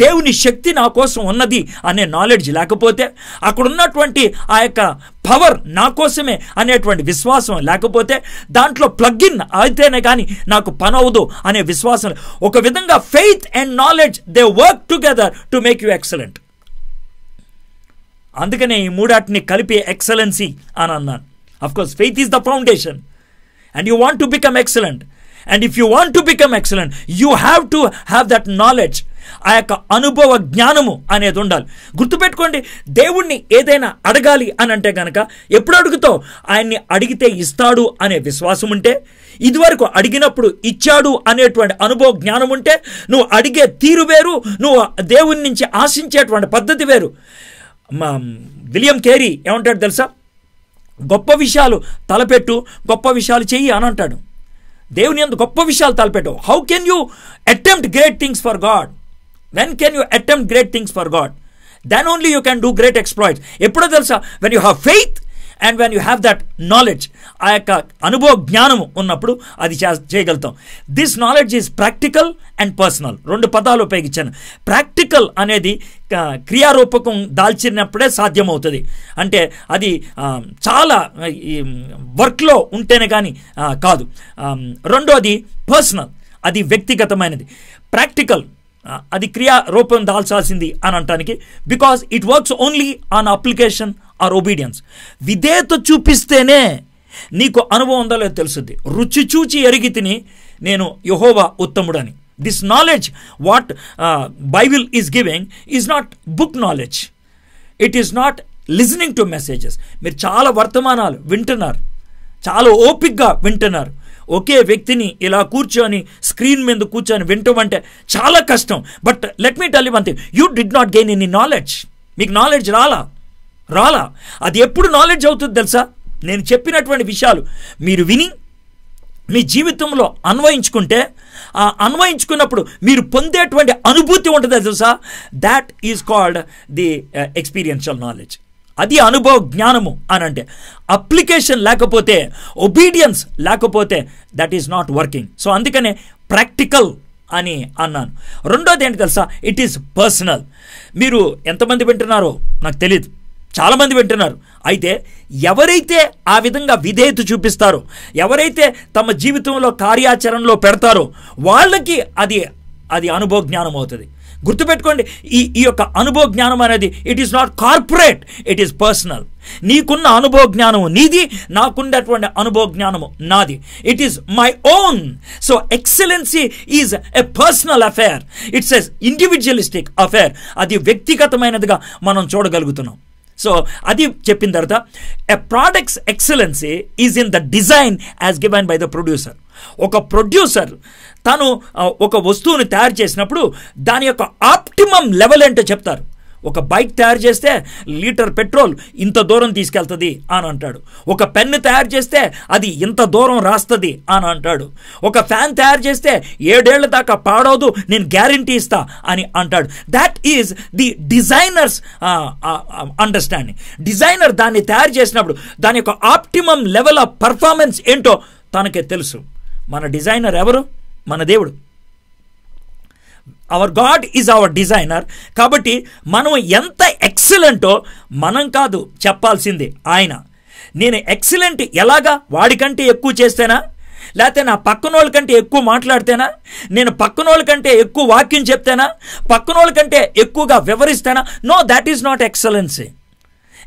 దేవుని శక్తి నా కోసం ఉన్నది అనే నాలెడ్జ్ లేకపోతే అక్కడ ఉన్నటువంటి ఆ యొక్క పవర్ నా కోసమే అనేటువంటి విశ్వాసం లేకపోతే దాంట్లో ప్లగ్గిన్ అయితేనే కానీ నాకు పని అవదు అనే విశ్వాసం ఒక విధంగా faith and knowledge they work together to make you excellent అందుకనే ఈ మూడాటిని కలిపి ఎక్సలెన్సీ అని అన్నాను of course faith is the foundation and you want to become excellent and if you want to become excellent you have to have that knowledge ఆ యొక్క అనుభవ జ్ఞానము అనేది ఉండాలి గుర్తుపెట్టుకోండి దేవుణ్ణి ఏదైనా అడగాలి అని అంటే కనుక ఎప్పుడు అడుగుతావు ఆయన్ని అడిగితే ఇస్తాడు అనే విశ్వాసం ఉంటే ఇదివరకు అడిగినప్పుడు ఇచ్చాడు అనేటువంటి అనుభవ జ్ఞానం ఉంటే నువ్వు అడిగే తీరు వేరు నువ్వు దేవుని నుంచి ఆశించేటువంటి పద్ధతి వేరు మా విలియం కేరీ ఏమంటాడు తెలుసా గొప్ప విషయాలు తలపెట్టు గొప్ప విషయాలు చెయ్యి అని అంటాడు దేవుని అందు గొప్ప విషయాలు తలపెట్టు how can you attempt great things for God when can you attempt great things for God then only you can do great exploits ఎప్పుడో తెలుసా when you have faith and when you have that knowledge ఆ యొక్క అనుభవ జ్ఞానము ఉన్నప్పుడు అది చేయగలుగుతాం this knowledge is practical and personal రెండు పదాలు ఉపయోగించాను ప్రాక్టికల్ అనేది క్రియారూపకం దాల్చినప్పుడే సాధ్యమవుతుంది అంటే అది చాలా వర్క్లో ఉంటేనే కానీ కాదు రెండోది పర్సనల్ అది వ్యక్తిగతమైనది ప్రాక్టికల్ అది క్రియా రూపం దాల్చాల్సింది అని అనటానికి because it works only on application or obedience విధేయత చూపిస్తేనే నీకు అనుభవం ఉందా లేదో రుచి చూచి ఎరిగి తిని నేను యహోవా ఉత్తముడని this knowledge what Bible is giving is not book knowledge it is not listening to messages మీరు చాలా వర్తమానాలు వింటున్నారు చాలా ఓపిక్గా వింటున్నారు ఒకే వ్యక్తిని ఇలా కూర్చొని స్క్రీన్ మీద కూర్చొని వింటామంటే చాలా కష్టం but let me tell one thing you did not gain any knowledge మీకు నాలెడ్జ్ రాలా రాలా అది ఎప్పుడు నాలెడ్జ్ అవుతుంది తెలుసా నేను చెప్పినటువంటి విషయాలు మీరు విని మీ జీవితంలో అన్వయించుకుంటే ఆ అన్వయించుకున్నప్పుడు మీరు పొందేటువంటి అనుభూతి ఉంటుంది తెలుసా that is called the experiential knowledge అది అనుభవ జ్ఞానము అని అంటే అప్లికేషన్ లేకపోతే ఒబీడియన్స్ లేకపోతే that is not working so అందుకనే ప్రాక్టికల్ అని అన్నాను రెండోది ఏంటి తెలుసా ఇట్ ఈస్ పర్సనల్ మీరు ఎంతమంది వింటున్నారో నాకు తెలియదు చాలామంది వింటున్నారు అయితే ఎవరైతే ఆ విధంగా విధేయత చూపిస్తారో ఎవరైతే తమ జీవితంలో కార్యాచరణలో పెడతారో వాళ్ళకి అది అది అనుభవ జ్ఞానం అవుతుంది గుర్తుపెట్టుకోండి ఈ ఈ యొక్క అనుభవ జ్ఞానం అనేది it is not corporate it is personal నీకున్న అనుభవ జ్ఞానము నీది నాకున్నటువంటి అనుభవ జ్ఞానము నాది it is my own so excellency is a personal affair it's a individualistic affair అది వ్యక్తిగతమైనదిగా మనం చూడగలుగుతున్నాం సో అది చెప్పిన తర్వాత a products excellency is in the design as given by the producer ఒక ప్రొడ్యూసర్ తను ఒక వస్తువుని తయారు చేసినప్పుడు దాని యొక్క ఆప్టిమం లెవెల్ ఏంటో చెప్తారు ఒక బైక్ తయారు చేస్తే లీటర్ పెట్రోల్ ఇంత దూరం తీసుకెళ్తుంది అని అంటాడు ఒక పెన్ను తయారు చేస్తే అది ఇంత దూరం రాస్తుంది అని అంటాడు ఒక ఫ్యాన్ తయారు చేస్తే ఏడేళ్ల దాకా పాడవదు నేను గ్యారంటీ ఇస్తా అని అంటాడు that is the designer's understanding designer దాన్ని తయారు చేసినప్పుడు దాని యొక్క ఆప్టిమం లెవెల్ ఆఫ్ పర్ఫార్మెన్స్ ఏంటో తనకే తెలుసు మన డిజైనర్ ఎవరు మన దేవుడు our God is our designer కాబట్టి మనం ఎంత ఎక్సలెంటో మనం కాదు చెప్పాల్సింది ఆయన నేను ఎక్సలెంట్ ఎలాగా వాడికంటే ఎక్కువ చేస్తేనా లేకపోతే నా పక్కన కంటే ఎక్కువ మాట్లాడితేనా నేను పక్కన కంటే ఎక్కువ వాక్యం చెప్తేనా పక్కన కంటే ఎక్కువగా వివరిస్తేనా no that is not excellency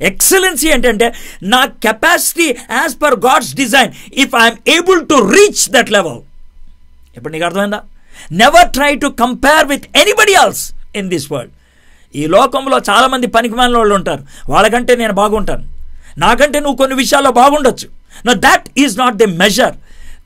excellency ఏంటంటే నా capacity as per God's design if I'm able to reach that level ఇప్పుడు నీకు అర్థమైందా never try to compare with anybody else in this world ఈ లోకంలో చాలామంది మన వాళ్ళు ఉంటారు వాళ్ళకంటే నేను బాగుంటాను నాకంటే నువ్వు కొన్ని విషయాల్లో బాగుండొచ్చు నా that is not the measure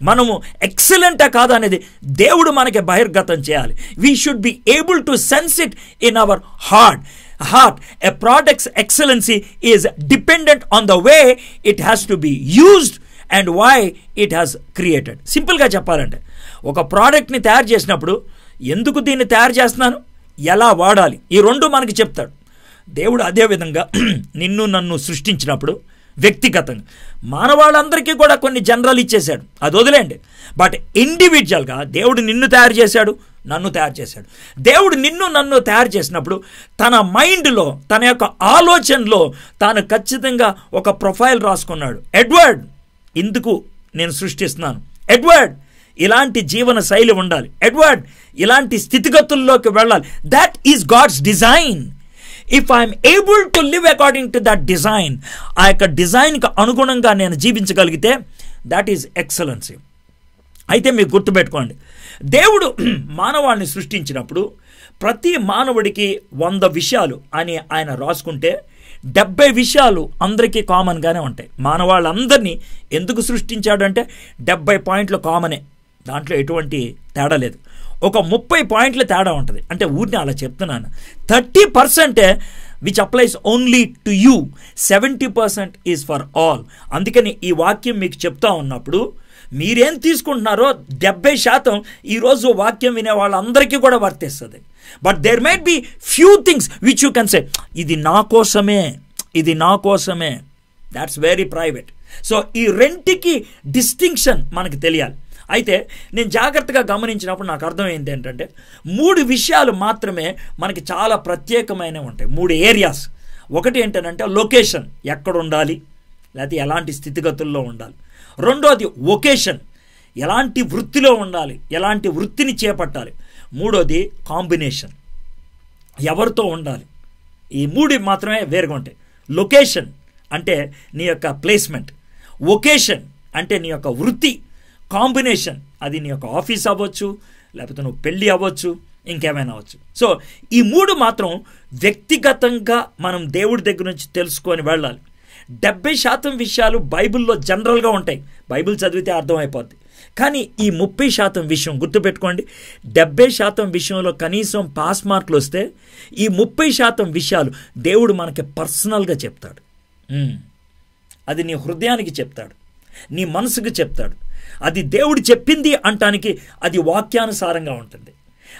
మనము ఎక్సలెంటా కాదు అనేది దేవుడు మనకి బహిర్గతం చేయాలి we should be able to sense it in our heart heart a products excellency is dependent on the way it has to be used and why it has created సింపుల్గా చెప్పాలంటే ఒక ప్రోడక్ట్ని తయారు చేసినప్పుడు ఎందుకు దీన్ని తయారు చేస్తున్నాను ఎలా వాడాలి ఈ రెండు మనకి చెప్తాడు దేవుడు అదేవిధంగా నిన్ను నన్ను సృష్టించినప్పుడు వ్యక్తిగతంగా మానవాళ్ళందరికీ కూడా కొన్ని జనరల్ ఇచ్చేశాడు అది వదిలేండి బట్ ఇండివిజువల్గా దేవుడు నిన్ను తయారు చేశాడు నన్ను తయారు చేశాడు దేవుడు నిన్ను నన్ను తయారు చేసినప్పుడు తన మైండ్లో తన యొక్క ఆలోచనలో తాను ఖచ్చితంగా ఒక ప్రొఫైల్ రాసుకున్నాడు ఎడ్వర్డ్ ఇందుకు నేను సృష్టిస్తున్నాను ఎడ్వర్డ్ ఇలాంటి జీవన శైలి ఉండాలి ఎడ్వర్డ్ ఇలాంటి స్థితిగతుల్లోకి వెళ్ళాలి that is God's design if I'm able to live according to that design ఆ యొక్క డిజైన్కి అనుగుణంగా నేను జీవించగలిగితే దాట్ ఈజ్ ఎక్సలెన్సీ అయితే మీరు గుర్తుపెట్టుకోండి దేవుడు మానవాళిని సృష్టించినప్పుడు ప్రతి మానవుడికి వంద విషయాలు అని ఆయన రాసుకుంటే డెబ్బై విషయాలు అందరికీ కామన్గానే ఉంటాయి మానవాళ్ళందరినీ ఎందుకు సృష్టించాడంటే డెబ్బై పాయింట్లు కామనే దాంట్లో ఎటువంటి తేడా లేదు ఒక ముప్పై పాయింట్ల తేడా ఉంటుంది అంటే ఊరిని అలా చెప్తున్నాను థర్టీ పర్సెంటే which applies only to you seventy percent is for all అందుకని ఈ వాక్యం మీకు చెప్తా ఉన్నప్పుడు మీరేం తీసుకుంటున్నారో డెబ్బై శాతం ఈరోజు వాక్యం వినే వాళ్ళందరికీ కూడా వర్తిస్తుంది but there might be few things which you can say ఇది నా కోసమే ఇది నా కోసమే దాట్స్ వెరీ ప్రైవేట్ సో ఈ రెంటికి డిస్టింక్షన్ మనకు తెలియాలి అయితే నేను జాగ్రత్తగా గమనించినప్పుడు నాకు అర్థమైంది ఏంటంటే మూడు విషయాలు మాత్రమే మనకి చాలా ప్రత్యేకమైనవి ఉంటాయి మూడు ఏరియాస్ ఒకటి ఏంటంటే లొకేషన్ ఎక్కడ ఉండాలి లేకపోతే ఎలాంటి స్థితిగతుల్లో ఉండాలి రెండోది ఒకేషన్ ఎలాంటి వృత్తిలో ఉండాలి ఎలాంటి వృత్తిని చేపట్టాలి మూడోది కాంబినేషన్ ఎవరితో ఉండాలి ఈ మూడు మాత్రమే వేరుగా ఉంటాయి లొకేషన్ అంటే నీ యొక్క ప్లేస్మెంట్ ఒకేషన్ అంటే నీ యొక్క వృత్తి కాంబినేషన్ అది నీ యొక్క ఆఫీస్ అవ్వచ్చు లేకపోతే నువ్వు పెళ్ళి అవ్వచ్చు ఇంకేమైనా అవ్వచ్చు సో ఈ మూడు మాత్రం వ్యక్తిగతంగా మనం దేవుడి దగ్గర నుంచి తెలుసుకొని వెళ్ళాలి డెబ్బై శాతం విషయాలు బైబిల్లో జనరల్గా ఉంటాయి బైబిల్ చదివితే అర్థమైపోద్ది కానీ ఈ ముప్పై శాతం విషయం గుర్తుపెట్టుకోండి డెబ్బై శాతం విషయంలో కనీసం పాస్ మార్కులు వస్తే ఈ ముప్పై శాతం విషయాలు దేవుడు మనకి పర్సనల్గా చెప్తాడు అది నీ హృదయానికి చెప్తాడు నీ మనసుకు చెప్తాడు అది దేవుడు చెప్పింది అంటానికి అది వాక్యానుసారంగా ఉంటుంది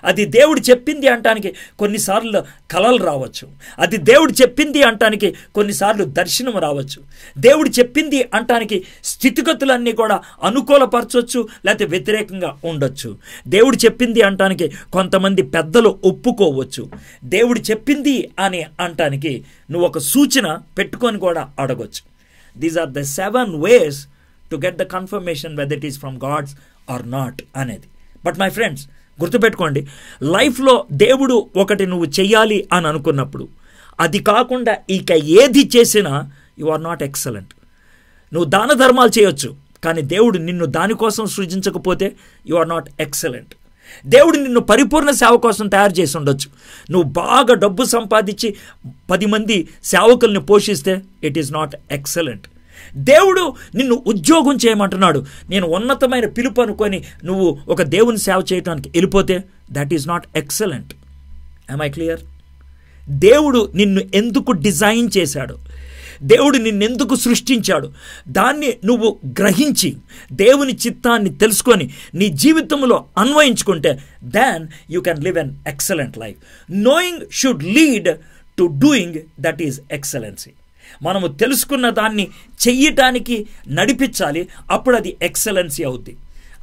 అది దేవుడు చెప్పింది అంటానికి కొన్నిసార్లు కలలు రావచ్చు అది దేవుడు చెప్పింది అంటానికి కొన్నిసార్లు దర్శనం రావచ్చు దేవుడు చెప్పింది అంటానికి స్థితిగతులన్నీ కూడా అనుకూలపరచవచ్చు లేకపోతే వ్యతిరేకంగా ఉండొచ్చు దేవుడు చెప్పింది అంటానికి కొంతమంది పెద్దలు ఒప్పుకోవచ్చు దేవుడు చెప్పింది అని అంటానికి నువ్వు ఒక సూచన పెట్టుకొని కూడా అడగొచ్చు these are the seven ways to get the confirmation whether it is from God's or not అనేది బట్ మై ఫ్రెండ్స్ గుర్తుపెట్టుకోండి లైఫ్లో దేవుడు ఒకటి నువ్వు చెయ్యాలి అని అనుకున్నప్పుడు అది కాకుండా ఇక ఏది చేసినా యు ఆర్ నాట్ ఎక్సలెంట్ నువ్వు దాన ధర్మాలు చేయొచ్చు కానీ దేవుడు నిన్ను దానికోసం సృజించకపోతే యు ఆర్ నాట్ ఎక్సలెంట్ దేవుడు నిన్ను పరిపూర్ణ సేవ కోసం తయారు చేసి ఉండొచ్చు నువ్వు బాగా డబ్బు సంపాదించి పది మంది సేవకుల్ని పోషిస్తే ఇట్ ఈస్ నాట్ ఎక్సలెంట్ దేవుడు నిన్ను ఉద్యోగం చేయమంటున్నాడు నేను ఉన్నతమైన పిలుపు అనుకొని నువ్వు ఒక దేవుని సేవ చేయటానికి వెళ్ళిపోతే that is not excellent I clear దేవుడు నిన్ను ఎందుకు డిజైన్ చేశాడు దేవుడు నిన్నెందుకు సృష్టించాడు దాన్ని నువ్వు గ్రహించి దేవుని చిత్తాన్ని తెలుసుకొని నీ జీవితంలో అన్వయించుకుంటే then you can live an excellent life knowing should lead to doing that is excellency మనము తెలుసుకున్న దాన్ని చెయ్యటానికి నడిపించాలి అప్పుడు అది ఎక్సలెన్సీ అవుద్ది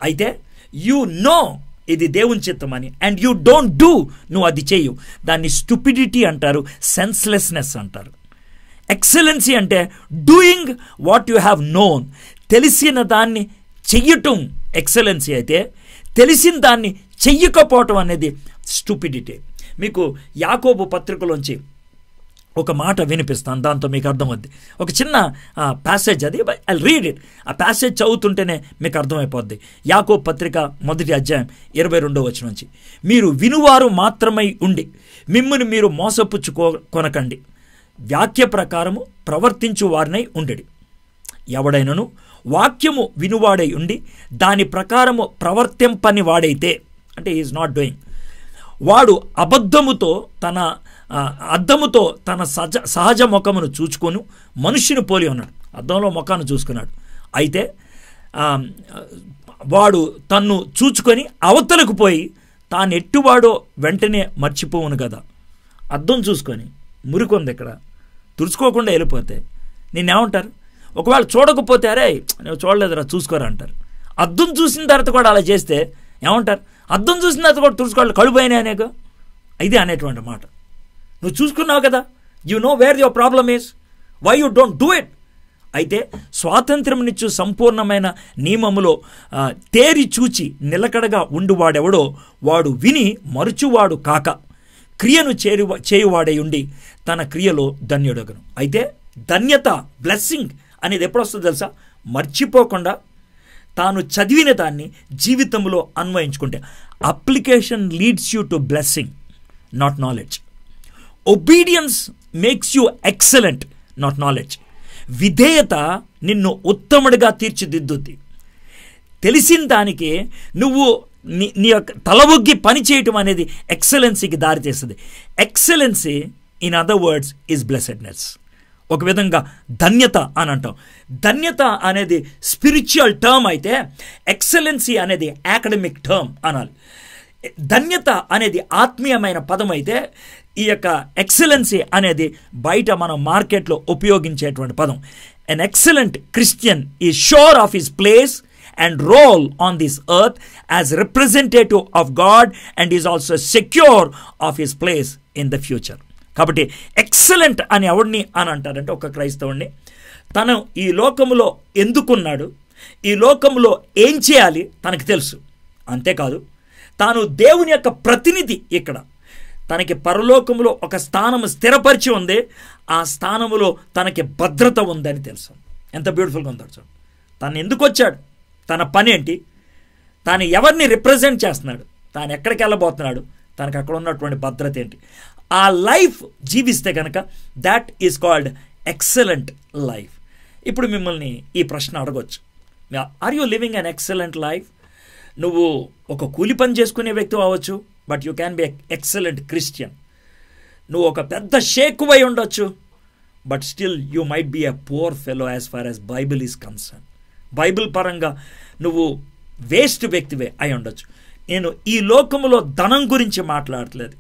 అయితే యు నో ఇది దేవుని చిత్తం అని అండ్ యూ డోంట్ డూ నువ్వు అది చేయు దాన్ని స్టూపిడిటీ అంటారు సెన్స్లెస్నెస్ అంటారు ఎక్సలెన్సీ అంటే doing what you have known తెలిసిన దాన్ని చెయ్యటం ఎక్సలెన్సీ అయితే తెలిసిన దాన్ని చెయ్యకపోవటం అనేది స్టూపిడిటీ మీకు యాకోబు పత్రికలోంచి ఒక మాట వినిపిస్తాను దాంతో మీకు అర్థమవుద్ది ఒక చిన్న ప్యాసేజ్ అది ఐ రీడ్ ఇట్ ఆ ప్యాసేజ్ చదువుతుంటేనే మీకు అర్థమైపోద్ది యాకో పత్రిక మొదటి అధ్యాయం ఇరవై రెండో వచ్చిన నుంచి మీరు వినువారు మాత్రమై ఉండి మిమ్మల్ని మీరు మోసపుచ్చుకో కొనకండి వాక్య ప్రకారము ప్రవర్తించు వారినై ఉండడి ఎవడైనను వాక్యము వినువాడై ఉండి దాని ప్రకారము ప్రవర్తింపని వాడైతే అంటే ఈజ్ నాట్ డూయింగ్ వాడు అబద్ధముతో తన అద్దముతో తన సజ సహజ ముఖమును చూచుకొని మనుష్యుని పోలి ఉన్నాడు అద్దంలో ముఖాన్ని చూసుకున్నాడు అయితే వాడు తన్ను చూచుకొని అవతలకు పోయి తాను ఎట్టువాడో వెంటనే మర్చిపోవును కదా అద్దం చూసుకొని మురికి ఉంది ఇక్కడ తుడుచుకోకుండా వెళ్ళిపోతే నేనేమంటారు ఒకవేళ చూడకపోతే అరే నేను చూడలేదురా చూసుకోరా అంటారు అద్దం చూసిన తర్వాత కూడా అలా చేస్తే ఏమంటారు అద్దం చూసిన తర్వాత కూడా తుడుచుకోవాలి కడుపు అయినా అనేక ఇది అనేటువంటి మాట నువ్వు చూసుకున్నావు కదా you know where your problem is why you don't do it అయితే నిచ్చు సంపూర్ణమైన నియమములో తేరి చూచి నిలకడగా ఉండువాడెవడో వాడు విని మరుచువాడు కాక క్రియను చేరు చేయువాడే ఉండి తన క్రియలో ధన్యుడగను అయితే ధన్యత బ్లెస్సింగ్ అనేది ఎప్పుడొస్తుందో తెలుసా మర్చిపోకుండా తాను చదివిన దాన్ని జీవితంలో అన్వయించుకుంటే application leads you to blessing not knowledge obedience makes you excellent not knowledge విధేయత నిన్ను ఉత్తముడిగా తీర్చిదిద్దుద్ది తెలిసిన దానికి నువ్వు నీ నీ యొక్క తలవొగ్గి పని చేయటం అనేది ఎక్సలెన్సీకి దారి చేస్తుంది excellency in other words is blessedness ఒక విధంగా ధన్యత అని అంటాం ధన్యత అనేది స్పిరిచువల్ టర్మ్ అయితే ఎక్సలెన్సీ అనేది అకాడమిక్ టర్మ్ అనాలి ధన్యత అనేది ఆత్మీయమైన పదం అయితే ఈ యొక్క ఎక్సలెన్సీ అనేది బయట మనం మార్కెట్లో ఉపయోగించేటువంటి పదం ఎన్ excellent Christian is sure of his place and role on this earth as representative of God and is also secure of his place in the future కాబట్టి ఎక్సలెంట్ అని ఎవడిని అని అంటారంటే ఒక క్రైస్తవుడిని తను ఈ లోకంలో ఎందుకున్నాడు ఈ లోకంలో ఏం చేయాలి తనకు తెలుసు అంతేకాదు తాను దేవుని యొక్క ప్రతినిధి ఇక్కడ తనకి పరలోకములో ఒక స్థానము స్థిరపరిచి ఉంది ఆ స్థానములో తనకి భద్రత ఉందని తెలుసు ఎంత బ్యూటిఫుల్గా ఉందో చూడు తను ఎందుకు వచ్చాడు తన పని ఏంటి తాను ఎవరిని రిప్రజెంట్ చేస్తున్నాడు తాను ఎక్కడికి వెళ్ళబోతున్నాడు తనకు అక్కడ ఉన్నటువంటి భద్రత ఏంటి ఆ లైఫ్ జీవిస్తే కనుక that is called excellent life ఇప్పుడు మిమ్మల్ని ఈ ప్రశ్న అడగొచ్చు are you living an excellent life నువ్వు ఒక కూలి పని చేసుకునే వ్యక్తి అవ్వచ్చు but you can be excellent Christian నువ్వు ఒక పెద్ద షేక్ అయి ఉండొచ్చు but still you might be a poor fellow as far as Bible is concern Bible పరంగా నువ్వు వేస్ట్ వ్యక్తివే అయి ఉండొచ్చు నేను ఈ లోకములో ధనం గురించి మాట్లాడట్లేదు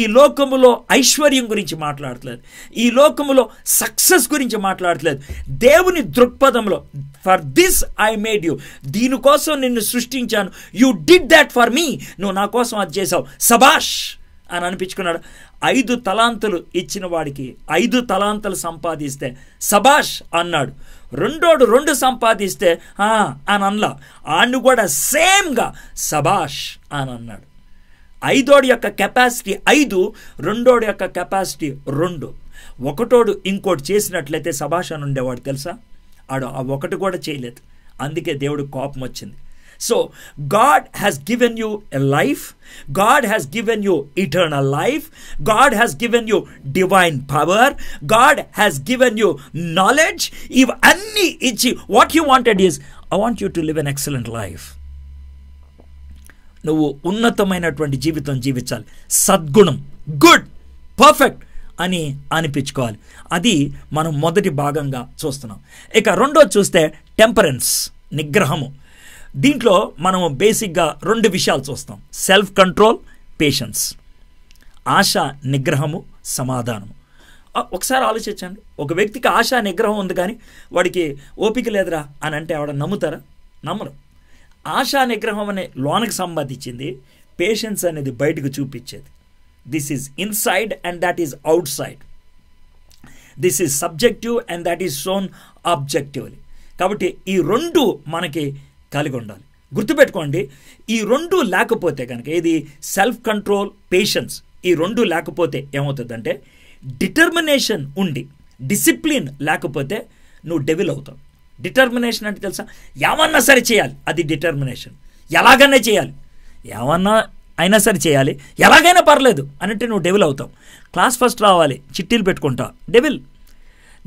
ఈ లోకములో ఐశ్వర్యం గురించి మాట్లాడట్లేదు ఈ లోకములో సక్సెస్ గురించి మాట్లాడట్లేదు దేవుని దృక్పథంలో for this I made you దీనికోసం నిన్ను సృష్టించాను you did that for me నువ్వు నా కోసం అది చేసావు సభాష్ అని అనిపించుకున్నాడు ఐదు తలాంతులు ఇచ్చిన వాడికి ఐదు తలాంతులు సంపాదిస్తే సభాష్ అన్నాడు రెండోడు రెండు సంపాదిస్తే అని అన్లా ఆడు కూడా సేమ్గా సభాష్ అని అన్నాడు ఐదోడు యొక్క కెపాసిటీ ఐదు రెండోడు యొక్క కెపాసిటీ రెండు ఒకటోడు ఇంకోటి చేసినట్లయితే అని ఉండేవాడు తెలుసా ఆడు ఆ ఒకటి కూడా చేయలేదు అందుకే దేవుడు కోపం వచ్చింది so God has given you a life God has given you eternal life God has given you divine power God has given you knowledge ఇవన్నీ ఇచ్చి what you wanted is I want you to live an excellent life నువ్వు ఉన్నతమైనటువంటి జీవితం జీవించాలి సద్గుణం good perfect అని అనిపించుకోవాలి అది మనం మొదటి భాగంగా చూస్తున్నాం ఇక రెండో చూస్తే టెంపరెన్స్ నిగ్రహము దీంట్లో మనము బేసిక్గా రెండు విషయాలు చూస్తాం సెల్ఫ్ కంట్రోల్ పేషెన్స్ ఆశ నిగ్రహము సమాధానము ఒకసారి ఆలోచించండి ఒక వ్యక్తికి ఆశ నిగ్రహం ఉంది కానీ వాడికి ఓపిక లేదురా అని అంటే ఆవిడ నమ్ముతారా నమ్మరు ఆశా నిగ్రహం అనే లోనకు సంబంధించింది పేషెన్స్ అనేది బయటకు చూపించేది This is inside and that is outside. This is subjective and that is shown objectively కాబట్టి ఈ రెండు మనకి కలిగి ఉండాలి గుర్తుపెట్టుకోండి ఈ రెండు లేకపోతే కనుక ఇది సెల్ఫ్ కంట్రోల్ పేషెన్స్ ఈ రెండు లేకపోతే ఏమవుతుందంటే డిటర్మినేషన్ ఉండి డిసిప్లిన్ లేకపోతే నువ్వు డెవిల్ అవుతావు డిటర్మినేషన్ అంటే తెలుసా ఏమన్నా సరే చేయాలి అది డిటర్మినేషన్ ఎలాగన్నా చేయాలి ఏమన్నా అయినా సరే చేయాలి ఎలాగైనా పర్లేదు అన్నట్టు నువ్వు డెవిల్ అవుతావు క్లాస్ ఫస్ట్ రావాలి చిట్టీలు పెట్టుకుంటా డెవిల్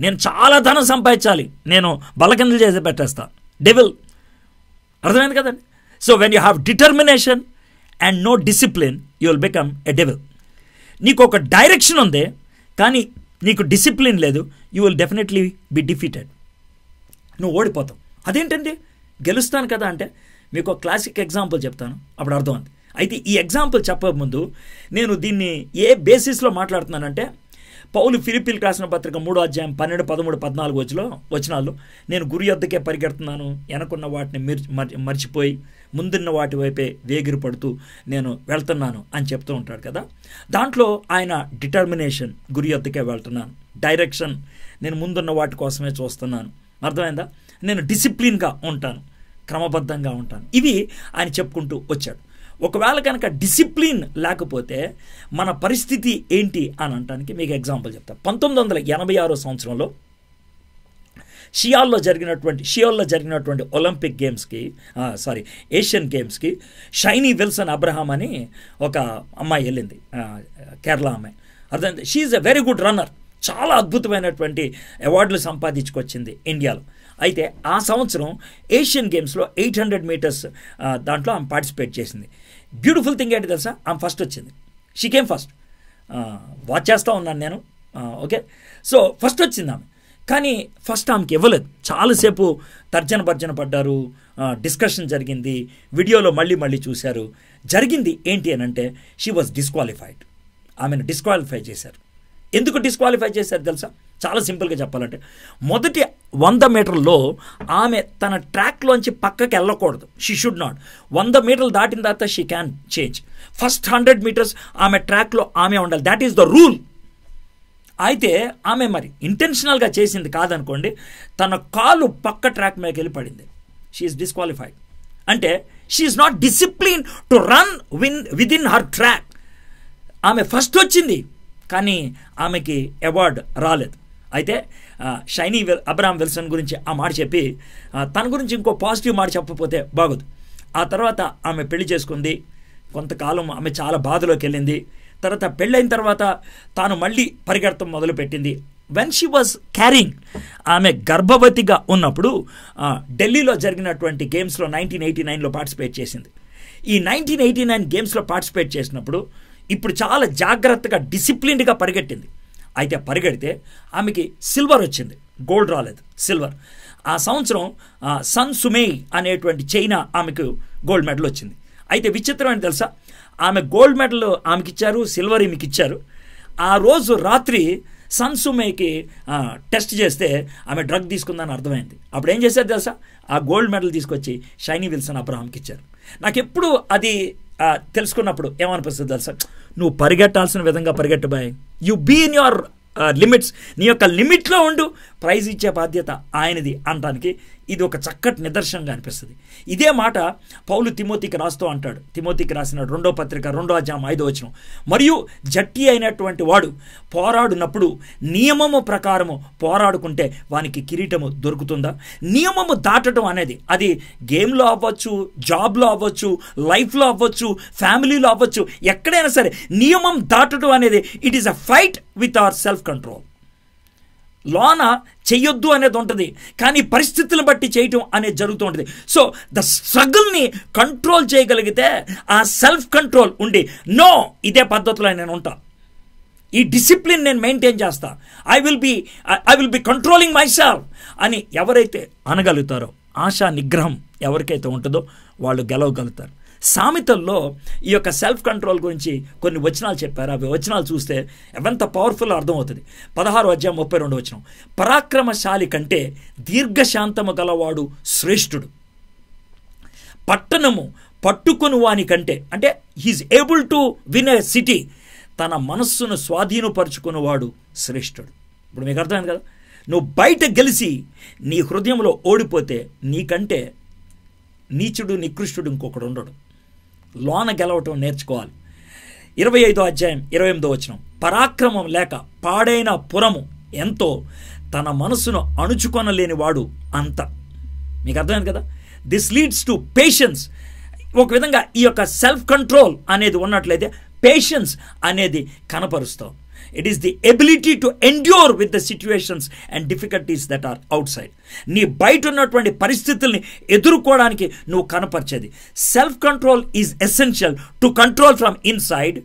నేను చాలా ధనం సంపాదించాలి నేను బలకిందలు చేసి పెట్టేస్తా డెవిల్ అర్థమైంది కదండి so when you have determination and no discipline you will become a devil నీకు ఒక డైరెక్షన్ ఉంది కానీ నీకు డిసిప్లిన్ లేదు you will definitely be defeated నువ్వు ఓడిపోతావు అదేంటండి గెలుస్తాను కదా అంటే మీకు ఒక క్లాసిక్ ఎగ్జాంపుల్ చెప్తాను అప్పుడు అర్థం అంది అయితే ఈ ఎగ్జాంపుల్ చెప్పకముందు ముందు నేను దీన్ని ఏ బేసిస్లో మాట్లాడుతున్నానంటే పౌలు ఫిలిపిల్ రాసిన పత్రిక మూడో అధ్యాయం పన్నెండు పదమూడు పద్నాలుగు వచ్చిలో వచనాలు నేను గురి యొద్దకే పరిగెడుతున్నాను వెనకున్న వాటిని మిర్చి మర్చిపోయి ముందున్న వాటి వైపే వేగిరి పడుతూ నేను వెళ్తున్నాను అని చెప్తూ ఉంటాడు కదా దాంట్లో ఆయన డిటర్మినేషన్ గురి యొద్దకే వెళ్తున్నాను డైరెక్షన్ నేను ముందున్న వాటి కోసమే చూస్తున్నాను అర్థమైందా నేను డిసిప్లిన్గా ఉంటాను క్రమబద్ధంగా ఉంటాను ఇవి ఆయన చెప్పుకుంటూ వచ్చాడు ఒకవేళ కనుక డిసిప్లిన్ లేకపోతే మన పరిస్థితి ఏంటి అని అనడానికి మీకు ఎగ్జాంపుల్ చెప్తాను పంతొమ్మిది వందల ఎనభై ఆరో సంవత్సరంలో షియాల్లో జరిగినటువంటి షియాల్లో జరిగినటువంటి ఒలింపిక్ గేమ్స్కి సారీ ఏషియన్ గేమ్స్కి షైనీ విల్సన్ అబ్రహాం అని ఒక అమ్మాయి వెళ్ళింది కేరళ అమ్మాయి అర్థం she's a very good runner చాలా అద్భుతమైనటువంటి అవార్డులు సంపాదించుకొచ్చింది ఇండియాలో అయితే ఆ సంవత్సరం ఏషియన్ గేమ్స్లో ఎయిట్ హండ్రెడ్ మీటర్స్ దాంట్లో ఆమె పార్టిసిపేట్ చేసింది బ్యూటిఫుల్ థింగ్ ఏంటి తెలుసా ఆమె ఫస్ట్ వచ్చింది షీ కేమ్ ఫస్ట్ వాచ్ చేస్తూ ఉన్నాను నేను ఓకే సో ఫస్ట్ వచ్చింది ఆమె కానీ ఫస్ట్ ఆమెకి ఇవ్వలేదు చాలాసేపు తర్జన భర్జన పడ్డారు డిస్కషన్ జరిగింది వీడియోలో మళ్ళీ మళ్ళీ చూశారు జరిగింది ఏంటి అని అంటే షీ వాజ్ డిస్క్వాలిఫైడ్ ఆమెను డిస్క్వాలిఫై చేశారు ఎందుకు డిస్క్వాలిఫై చేశారు తెలుసా చాలా సింపుల్గా చెప్పాలంటే మొదటి వంద మీటర్లో ఆమె తన ట్రాక్లోంచి పక్కకి వెళ్ళకూడదు షీ షుడ్ నాట్ వంద మీటర్లు దాటిన తర్వాత she can change first hundred metres ఆమె ట్రాక్లో ఆమె ఉండాలి దాట్ ఈస్ ద రూల్ అయితే ఆమె మరి ఇంటెన్షనల్గా చేసింది కాదనుకోండి తన కాలు పక్క ట్రాక్ మీదకి వెళ్ళి పడింది షీఈస్ డిస్క్వాలిఫైడ్ అంటే she's not discipline to run win with in her track ఆమె ఫస్ట్ వచ్చింది కానీ ఆమెకి అవార్డు రాలేదు అయితే షైనీ అబ్రామ్ విల్సన్ గురించి ఆ మాట చెప్పి తన గురించి ఇంకో పాజిటివ్ మాట చెప్పకపోతే బాగోదు ఆ తర్వాత ఆమె పెళ్లి చేసుకుంది కొంతకాలం ఆమె చాలా బాధలోకి వెళ్ళింది తర్వాత పెళ్ళైన తర్వాత తాను మళ్ళీ పరిగెడతం మొదలుపెట్టింది వెన్ షీ వాజ్ క్యారింగ్ ఆమె గర్భవతిగా ఉన్నప్పుడు ఢిల్లీలో జరిగినటువంటి గేమ్స్లో నైన్టీన్ ఎయిటీ నైన్లో పార్టిసిపేట్ చేసింది ఈ నైన్టీన్ ఎయిటీ నైన్ గేమ్స్లో పార్టిసిపేట్ చేసినప్పుడు ఇప్పుడు చాలా జాగ్రత్తగా డిసిప్లిన్డ్గా పరిగెట్టింది అయితే పరిగెడితే ఆమెకి సిల్వర్ వచ్చింది గోల్డ్ రాలేదు సిల్వర్ ఆ సంవత్సరం సన్ సుమే అనేటువంటి చైనా ఆమెకు గోల్డ్ మెడల్ వచ్చింది అయితే విచిత్రమైన తెలుసా ఆమె గోల్డ్ మెడల్ ఆమెకి ఇచ్చారు సిల్వర్ ఈమెకి ఇచ్చారు ఆ రోజు రాత్రి సన్ సుమేకి టెస్ట్ చేస్తే ఆమె డ్రగ్ తీసుకుందని అర్థమైంది అప్పుడు ఏం చేశారు తెలుసా ఆ గోల్డ్ మెడల్ తీసుకొచ్చి షైనీ విల్సన్ అబ్రహాంకి ఇచ్చారు నాకు ఎప్పుడు అది తెలుసుకున్నప్పుడు ఏమనిపిస్తుంది తెలుసా నువ్వు పరిగెట్టాల్సిన విధంగా పరిగెట్టబాయి you be in your limits నీ యొక్క లిమిట్లో ఉండు ప్రైజ్ ఇచ్చే బాధ్యత ఆయనది అనడానికి ఇది ఒక చక్కటి నిదర్శనంగా అనిపిస్తుంది ఇదే మాట పౌలు తిమోతికి రాస్తూ అంటాడు తిమోతికి రాసిన రెండో పత్రిక రెండో అధ్యాయం ఐదో వచ్చిన మరియు జట్టి అయినటువంటి వాడు పోరాడినప్పుడు నియమము ప్రకారము పోరాడుకుంటే వానికి కిరీటము దొరుకుతుందా నియమము దాటడం అనేది అది గేమ్లో అవ్వచ్చు జాబ్లో అవ్వచ్చు లైఫ్లో అవ్వచ్చు ఫ్యామిలీలో అవ్వచ్చు ఎక్కడైనా సరే నియమం దాటడం అనేది it is a fight with our self control లోన చెయ్యొద్దు అనేది ఉంటుంది కానీ పరిస్థితులను బట్టి చేయటం అనేది జరుగుతూ ఉంటుంది సో ద స్ట్రగుల్ని కంట్రోల్ చేయగలిగితే ఆ సెల్ఫ్ కంట్రోల్ ఉండి నో ఇదే పద్ధతిలో నేను ఉంటాను ఈ డిసిప్లిన్ నేను మెయింటైన్ చేస్తా I will be I will be controlling myself అని ఎవరైతే అనగలుగుతారో ఆశా నిగ్రహం ఎవరికైతే ఉంటుందో వాళ్ళు గెలవగలుగుతారు సామెతల్లో ఈ యొక్క సెల్ఫ్ కంట్రోల్ గురించి కొన్ని వచనాలు చెప్పారు అవి వచనాలు చూస్తే ఎంత పవర్ఫుల్ అర్థమవుతుంది పదహారు అధ్యాయం ముప్పై రెండు వచనం పరాక్రమశాలి కంటే దీర్ఘశాంతము గలవాడు శ్రేష్ఠుడు పట్టణము పట్టుకుని వాని కంటే అంటే he's able to win a city తన మనస్సును వాడు శ్రేష్ఠుడు ఇప్పుడు మీకు అర్థమైంది కదా నువ్వు బయట గెలిచి నీ హృదయంలో ఓడిపోతే నీకంటే నీచుడు నికృష్టుడు ఇంకొకడు ఉండడు లోన గెలవటం నేర్చుకోవాలి ఇరవై ఐదో అధ్యాయం ఇరవై ఎనిమిదో వచ్చినం పరాక్రమం లేక పాడైన పురము ఎంతో తన మనసును అణుచుకొనలేని వాడు అంత మీకు అర్థమైంది కదా దిస్ లీడ్స్ టు పేషెన్స్ ఒక విధంగా ఈ యొక్క సెల్ఫ్ కంట్రోల్ అనేది ఉన్నట్లయితే పేషెన్స్ అనేది కనపరుస్తాం It is the ability to endure with the situations and difficulties that are outside నీ బయట ఉన్నటువంటి పరిస్థితుల్ని ఎదుర్కోవడానికి నువ్వు కనపరిచేది self control is essential to control from inside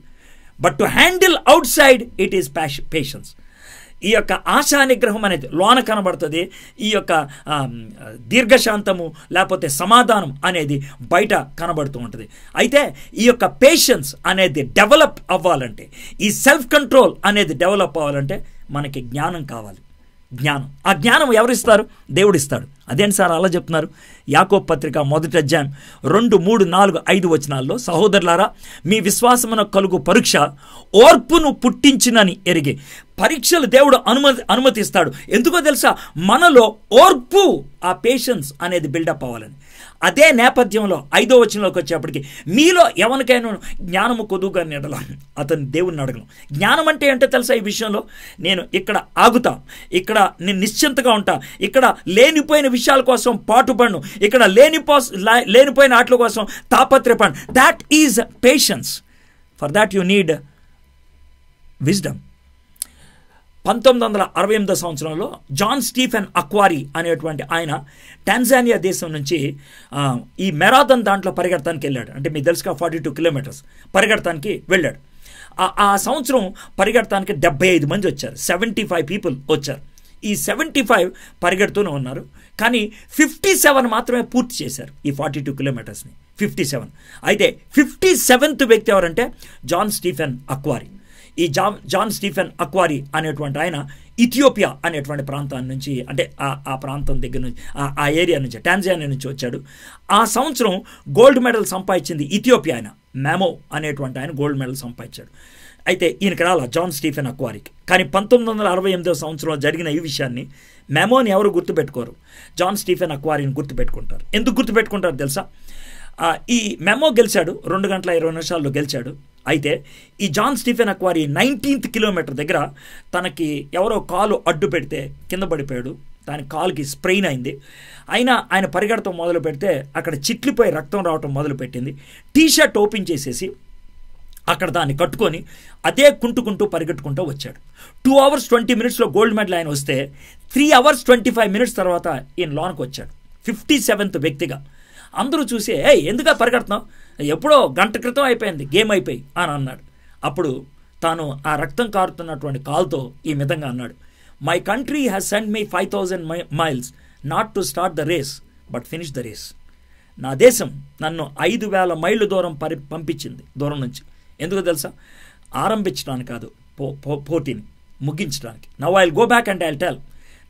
but to handle outside it is patience ఈ యొక్క ఆశానిగ్రహం అనేది లోన కనబడుతుంది ఈ యొక్క దీర్ఘశాంతము లేకపోతే సమాధానం అనేది బయట కనబడుతూ ఉంటుంది అయితే ఈ యొక్క పేషెన్స్ అనేది డెవలప్ అవ్వాలంటే ఈ సెల్ఫ్ కంట్రోల్ అనేది డెవలప్ అవ్వాలంటే మనకి జ్ఞానం కావాలి జ్ఞానం ఆ జ్ఞానం ఎవరిస్తారు దేవుడిస్తాడు అదేంటి సార్ అలా చెప్తున్నారు యాకో పత్రిక మొదటి అధ్యాయం రెండు మూడు నాలుగు ఐదు వచనాల్లో సహోదరులారా మీ విశ్వాసమున కలుగు పరీక్ష ఓర్పును పుట్టించినని ఎరిగి పరీక్షలు దేవుడు అనుమతి అనుమతిస్తాడు ఎందుకో తెలుసా మనలో ఓర్పు ఆ పేషెన్స్ అనేది బిల్డప్ అవ్వాలని అదే నేపథ్యంలో ఐదో వచనంలోకి వచ్చేప్పటికి మీలో ఎవరికైనా జ్ఞానము కొద్దుగా నిడలా అతను దేవుణ్ణి అడగలం జ్ఞానం అంటే ఏంటో తెలుసా ఈ విషయంలో నేను ఇక్కడ ఆగుతా ఇక్కడ నేను నిశ్చింతగా ఉంటా ఇక్కడ లేనిపోయిన విషయాల కోసం పాటుపడను ఇక్కడ లేనిపో లేనిపోయిన ఆటల కోసం తాపత్రయపడను that is patience for that you need wisdom పంతొమ్మిది వందల అరవై ఎనిమిదో సంవత్సరంలో జాన్ స్టీఫెన్ అక్వారీ అనేటువంటి ఆయన టాన్జానియా దేశం నుంచి ఈ మెరాథన్ దాంట్లో పరిగెడతానికి వెళ్ళాడు అంటే మీకు తెలుసుగా ఫార్టీ టూ కిలోమీటర్స్ పరిగెడతానికి వెళ్ళాడు ఆ సంవత్సరం పరిగెడతానికి డెబ్బై ఐదు మంది వచ్చారు సెవెంటీ ఫైవ్ పీపుల్ వచ్చారు ఈ సెవెంటీ ఫైవ్ పరిగెడుతూనే ఉన్నారు కానీ ఫిఫ్టీ సెవెన్ మాత్రమే పూర్తి చేశారు ఈ ఫార్టీ టూ కిలోమీటర్స్ని ఫిఫ్టీ సెవెన్ అయితే ఫిఫ్టీ సెవెంత్ వ్యక్తి ఎవరంటే జాన్ స్టీఫెన్ అక్వారీ ఈ జాన్ జాన్ స్టీఫెన్ అక్వారి అనేటువంటి ఆయన ఇథియోపియా అనేటువంటి ప్రాంతాన్ని నుంచి అంటే ఆ ప్రాంతం దగ్గర నుంచి ఆ ఏరియా నుంచి టాంజానియా నుంచి వచ్చాడు ఆ సంవత్సరం గోల్డ్ మెడల్ సంపాదించింది ఇథియోపియా ఆయన మ్యామో అనేటువంటి ఆయన గోల్డ్ మెడల్ సంపాదించాడు అయితే ఈయనకి రాల జాన్ స్టీఫెన్ అక్వారికి కానీ పంతొమ్మిది వందల అరవై ఎనిమిదో సంవత్సరంలో జరిగిన ఈ విషయాన్ని మెమోని ఎవరు గుర్తుపెట్టుకోరు జాన్ స్టీఫెన్ అక్వారిని గుర్తుపెట్టుకుంటారు ఎందుకు గుర్తుపెట్టుకుంటారు తెలుసా ఈ మెమో గెలిచాడు రెండు గంటల ఇరవై నిమిషాల్లో గెలిచాడు అయితే ఈ John Stephen Akhwari nineteenth kilometre దగ్గర తనకి ఎవరో కాలు అడ్డు పెడితే కింద పడిపోయాడు దాని కాలుకి స్ప్రెయిన్ అయింది అయినా ఆయన పరిగెడతం మొదలు పెడితే అక్కడ చిట్లిపోయి రక్తం రావటం మొదలుపెట్టింది టీషర్ట్ ఓపెన్ చేసేసి అక్కడ దాన్ని కట్టుకొని అదే కుంటుకుంటూ పరిగెట్టుకుంటూ వచ్చాడు టూ అవర్స్ ట్వంటీ మినిట్స్లో గోల్డ్ మెడల్ ఆయన వస్తే three hours twenty five minutes తర్వాత ఈయన లోన్కి వచ్చాడు ఫిఫ్టీ సెవెంత్ వ్యక్తిగా అందరూ చూసి ఏ ఎందుగా పరిగెడుతున్నావు ఎప్పుడో గంట క్రితం అయిపోయింది గేమ్ అయిపోయి అని అన్నాడు అప్పుడు తాను ఆ రక్తం కారుతున్నటువంటి కాల్తో ఈ విధంగా అన్నాడు my country has send me five thousand miles not to start the race but finish the race నా దేశం నన్ను ఐదు వేల మైళ్ళు దూరం పరి పంపించింది దూరం నుంచి ఎందుకు తెలుసా ఆరంభించడానికి కాదు పో పో పోటీని ముగించడానికి now I go back and I tell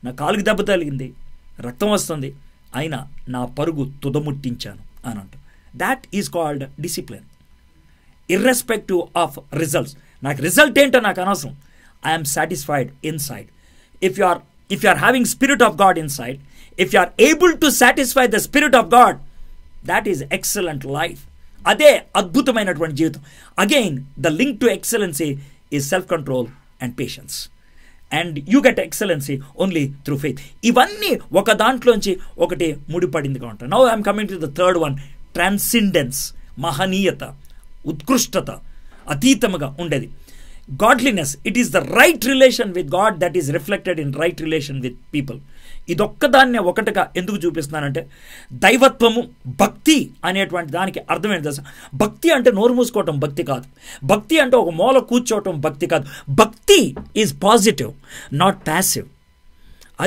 నా కాలుకి దెబ్బ తగిలింది రక్తం వస్తుంది అయినా నా పరుగు తుదముట్టించాను అని అంట that is called discipline irrespective of results నాకు రిజల్ట్ ఏంటో నాకు అనవసరం I'm satisfied inside if you are if you are having spirit of God inside if you are able to satisfy the spirit of God that is excellent life అదే అద్భుతమైనటువంటి జీవితం again the link to excellency is self control and patience and you get excellency only through faith ఇవన్నీ ఒక దాంట్లోంచి ఒకటి ముడిపడిందిగా ఉంటాయి now I'm coming to the third one ట్రాన్సిండెన్స్ మహనీయత ఉత్కృష్టత అతీతముగా ఉండేది godliness it is the right relation with God that is reflected in right relation with people ఇదొక్కదాన్నే ఒకటిగా ఎందుకు చూపిస్తున్నానంటే దైవత్వము భక్తి అనేటువంటి దానికి అర్థమైన దశ భక్తి అంటే నోరు మూసుకోవటం భక్తి కాదు భక్తి అంటే ఒక మూల కూర్చోవటం భక్తి కాదు భక్తి ఈజ్ పాజిటివ్ నాట్ ప్యాసివ్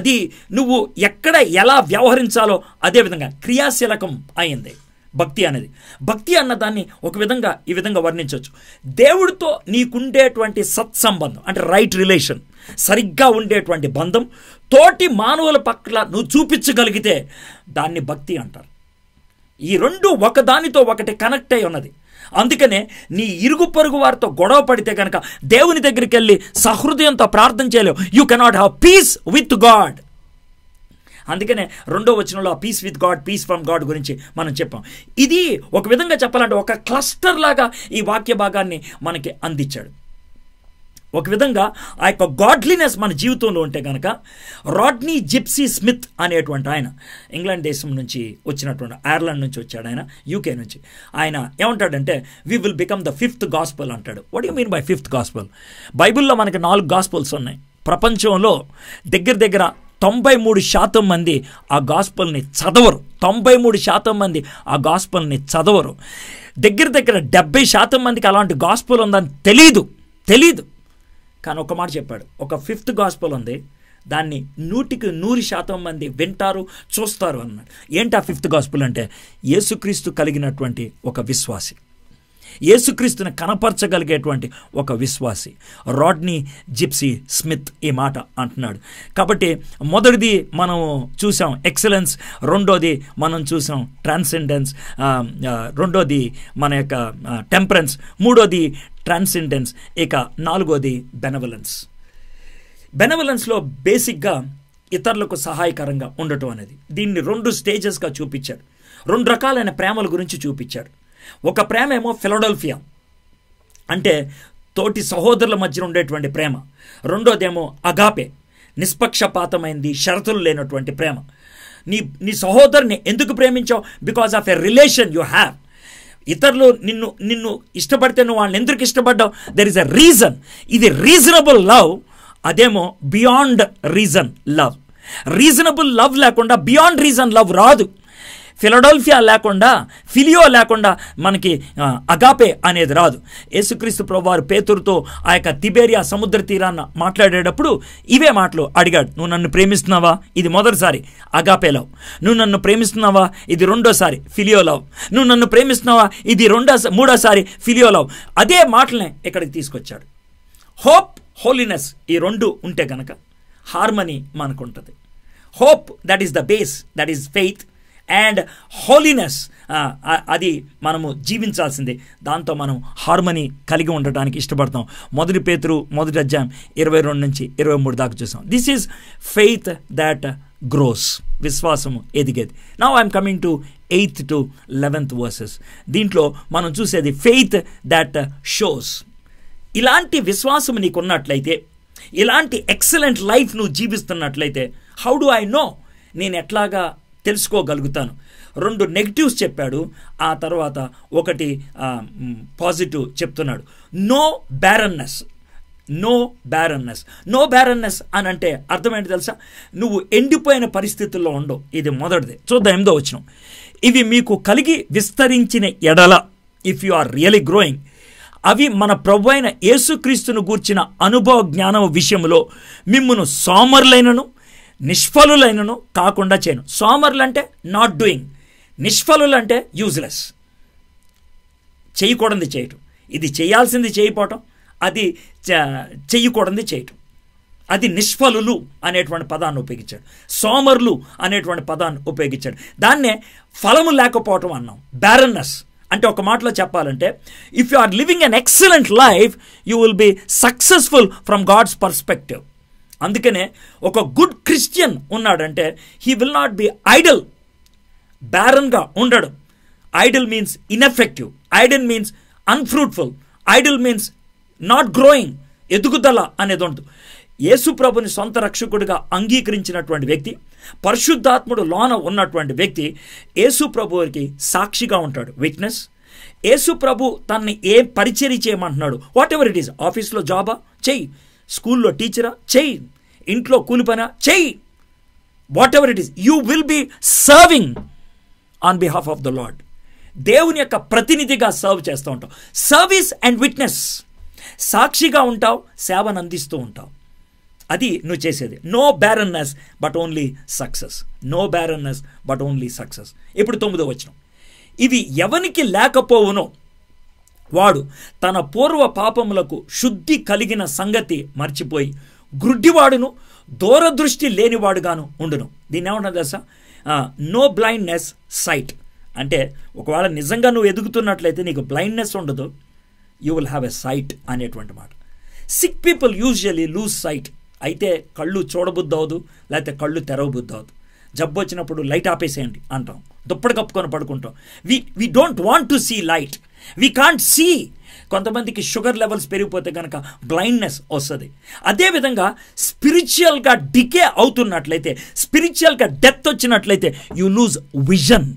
అది నువ్వు ఎక్కడ ఎలా వ్యవహరించాలో అదేవిధంగా క్రియాశీలకం అయింది భక్తి అనేది భక్తి అన్నదాన్ని ఒక విధంగా ఈ విధంగా వర్ణించవచ్చు దేవుడితో నీకుండేటువంటి సత్సంబంధం అంటే రైట్ రిలేషన్ సరిగ్గా ఉండేటువంటి బంధం తోటి మానవుల పట్ల నువ్వు చూపించగలిగితే దాన్ని భక్తి అంటారు ఈ రెండు ఒకదానితో ఒకటి కనెక్ట్ అయి ఉన్నది అందుకనే నీ ఇరుగు పొరుగు వారితో గొడవ పడితే కనుక దేవుని దగ్గరికి వెళ్ళి సహృదయంతో ప్రార్థన చేయలేవు you cannot have peace with God అందుకనే రెండో వచనంలో peace with God peace from God గురించి మనం చెప్పాం ఇది ఒక విధంగా చెప్పాలంటే ఒక క్లస్టర్ లాగా ఈ వాక్య భాగాన్ని మనకి అందించాడు ఒక విధంగా ఆ యొక్క గాడ్లీనెస్ మన జీవితంలో ఉంటే కనుక రాడ్నీ జిప్సీ స్మిత్ అనేటువంటి ఆయన ఇంగ్లాండ్ దేశం నుంచి వచ్చినటువంటి ఐర్లాండ్ నుంచి వచ్చాడు ఆయన యూకే నుంచి ఆయన ఏమంటాడంటే we will become the fifth gospel అంటాడు what you mean by fifth gospel బైబిల్లో మనకి నాలుగు గాస్పల్స్ ఉన్నాయి ప్రపంచంలో దగ్గర దగ్గర తొంభై మూడు శాతం మంది ఆ గాస్పల్ని చదవరు తొంభై మూడు శాతం మంది ఆ గాస్పల్ని చదవరు దగ్గర దగ్గర డెబ్బై శాతం మందికి అలాంటి గాస్పల్ ఉందని తెలీదు తెలీదు కానీ ఒక మాట చెప్పాడు ఒక ఫిఫ్త్ గాస్పల్ ఉంది దాన్ని నూటికి నూరు శాతం మంది వింటారు చూస్తారు అన్నాడు ఏంటి ఆ ఫిఫ్త్ గాస్పుల్ అంటే యేసుక్రీస్తు కలిగినటువంటి ఒక విశ్వాసి యేసుక్రీస్తుని కనపరచగలిగేటువంటి ఒక విశ్వాసి రాడ్నీ జిప్సీ స్మిత్ ఈ మాట అంటున్నాడు కాబట్టి మొదటిది మనం చూసాం ఎక్సలెన్స్ రెండోది మనం చూసాం ట్రాన్సెండెన్స్ రెండోది మన యొక్క టెంపరెన్స్ మూడోది ట్రాన్సెండెన్స్ ఇక నాలుగోది బెనవలెన్స్ బెనవలెన్స్లో బేసిక్గా ఇతరులకు సహాయకరంగా ఉండటం అనేది దీన్ని రెండు స్టేజెస్గా చూపించారు రెండు రకాలైన ప్రేమల గురించి చూపించాడు ఒక ప్రేమ ఏమో ఫిలడెల్ఫియా అంటే తోటి సహోదరుల మధ్య ఉండేటువంటి ప్రేమ రెండోదేమో అగాపే నిష్పక్షపాతమైంది షరతులు లేనటువంటి ప్రేమ నీ నీ సహోదరుని ఎందుకు ప్రేమించావు because of a relation you have ఇతరులు నిన్ను నిన్ను ఇష్టపడితే నువ్వు వాళ్ళని ఎందుకు ఇష్టపడ్డావు దెర్ ఇస్ అ రీజన్ ఇది రీజనబుల్ లవ్ అదేమో beyond reason love reasonable love లేకుండా బియాండ్ రీజన్ లవ్ రాదు ఫిలడోల్ఫియా లేకుండా ఫిలియో లేకుండా మనకి అగాపే అనేది రాదు యేసుక్రీస్తు ప్రభువారు పేతురుతో ఆ యొక్క తిబేరియా సముద్ర తీరాన్న మాట్లాడేటప్పుడు ఇవే మాటలు అడిగాడు నువ్వు నన్ను ప్రేమిస్తున్నావా ఇది మొదటిసారి అగాపే లవ్ నువ్వు నన్ను ప్రేమిస్తున్నావా ఇది రెండోసారి ఫిలియో లవ్ నువ్వు నన్ను ప్రేమిస్తున్నావా ఇది రెండో మూడోసారి ఫిలియో లవ్ అదే మాటలనే ఇక్కడికి తీసుకొచ్చాడు హోప్ హోలీనెస్ ఈ రెండు ఉంటే కనుక హార్మనీ మనకుంటుంది hope that is the base that is faith and holiness అది మనము జీవించాల్సిందే దాంతో మనం హార్మనీ కలిగి ఉండటానికి ఇష్టపడతాం మొదటి పేతురు మొదటి అధ్యాయం ఇరవై రెండు నుంచి ఇరవై మూడు దాకా చూసాం this is faith that grows విశ్వాసము ఎదిగేది నా I'm coming to eighth to eleventh verses దీంట్లో మనం చూసేది ఫెయిత్ దాట్ షోస్ ఇలాంటి విశ్వాసం నీకున్నట్లయితే ఇలాంటి ఎక్సలెంట్ లైఫ్ నువ్వు జీవిస్తున్నట్లయితే హౌ డు ఐ నో నేను ఎట్లాగా తెలుసుకోగలుగుతాను రెండు నెగిటివ్స్ చెప్పాడు ఆ తర్వాత ఒకటి పాజిటివ్ చెప్తున్నాడు no barrenness no barrenness no barrenness అని అంటే అర్థమేంటి తెలుసా నువ్వు ఎండిపోయిన పరిస్థితుల్లో ఉండవు ఇది మొదటిది చూద్దాం ఎందో వచ్చిన ఇవి మీకు కలిగి విస్తరించిన ఎడల if you are really growing అవి మన ప్రభు అయిన యేసుక్రీస్తును గూర్చిన అనుభవ జ్ఞానం విషయంలో మిమ్మను సోమరులైనను నిష్ఫలులైనను కాకుండా చేయను సోమర్లు అంటే నాట్ డూయింగ్ నిష్ఫలులు అంటే యూజ్లెస్ చేయకూడదు చేయటం ఇది చేయాల్సింది చేయపోవటం అది చెయ్యకూడదు చేయటం అది నిష్ఫలులు అనేటువంటి పదాన్ని ఉపయోగించాడు సోమర్లు అనేటువంటి పదాన్ని ఉపయోగించాడు దాన్నే ఫలము లేకపోవటం అన్నాం బ్యారన్నెస్ అంటే ఒక మాటలో చెప్పాలంటే if you are living an excellent life you will be successful from God's perspective అందుకనే ఒక గుడ్ క్రిస్టియన్ ఉన్నాడంటే he will not be idle బ్యారన్గా ఉండడు idle means ineffective idle means unfruitful idle means not growing ఎదుగుదల అనేది ఉండదు యేసుప్రభుని సొంత రక్షకుడిగా అంగీకరించినటువంటి వ్యక్తి పరిశుద్ధాత్ముడు లోన ఉన్నటువంటి వ్యక్తి యేసుప్రభుకి సాక్షిగా ఉంటాడు విట్నెస్ యేసుప్రభు తనని ఏ పరిచర్ చేయమంటున్నాడు వాట్ ఎవర్ ఇట్ ఈస్ ఆఫీస్లో జాబా చెయ్యి స్కూల్లో టీచరా చెయ్యి ఇంట్లో కూలిపన చెయ్యి whatever it is you will be serving on behalf of the Lord దేవుని యొక్క ప్రతినిధిగా సర్వ్ చేస్తూ ఉంటావు సర్వీస్ అండ్ విట్నెస్ సాక్షిగా ఉంటావు సేవను అందిస్తూ ఉంటావు అది నువ్వు చేసేది no barrenness but only success no barrenness but only success ఇప్పుడు తొమ్మిదో వచ్చిన ఇవి ఎవనికి లేకపోవునో వాడు తన పూర్వ పాపములకు శుద్ధి కలిగిన సంగతి మర్చిపోయి గ్రుడ్డివాడును దూరదృష్టి లేనివాడుగాను ఉండును దీన్ని ఏమన్నా తెలుసా నో బ్లైండ్నెస్ సైట్ అంటే ఒకవేళ నిజంగా నువ్వు ఎదుగుతున్నట్లయితే నీకు బ్లైండ్నెస్ ఉండదు you will have a sight అనేటువంటి మాట sick people usually lose sight అయితే కళ్ళు చూడబుద్ధి అవదు లేకపోతే కళ్ళు తెరవబుద్ధి అవదు జబ్బు వచ్చినప్పుడు లైట్ ఆపేసేయండి అంటాం దుప్పటి కప్పుకొని పడుకుంటాం we we don't want to see light we can't see కొంతమందికి షుగర్ లెవెల్స్ పెరిగిపోతే కనుక బ్లైండ్నెస్ వస్తుంది అదేవిధంగా స్పిరిచువల్గా డికే అవుతున్నట్లయితే స్పిరిచువల్గా డెత్ వచ్చినట్లయితే you lose vision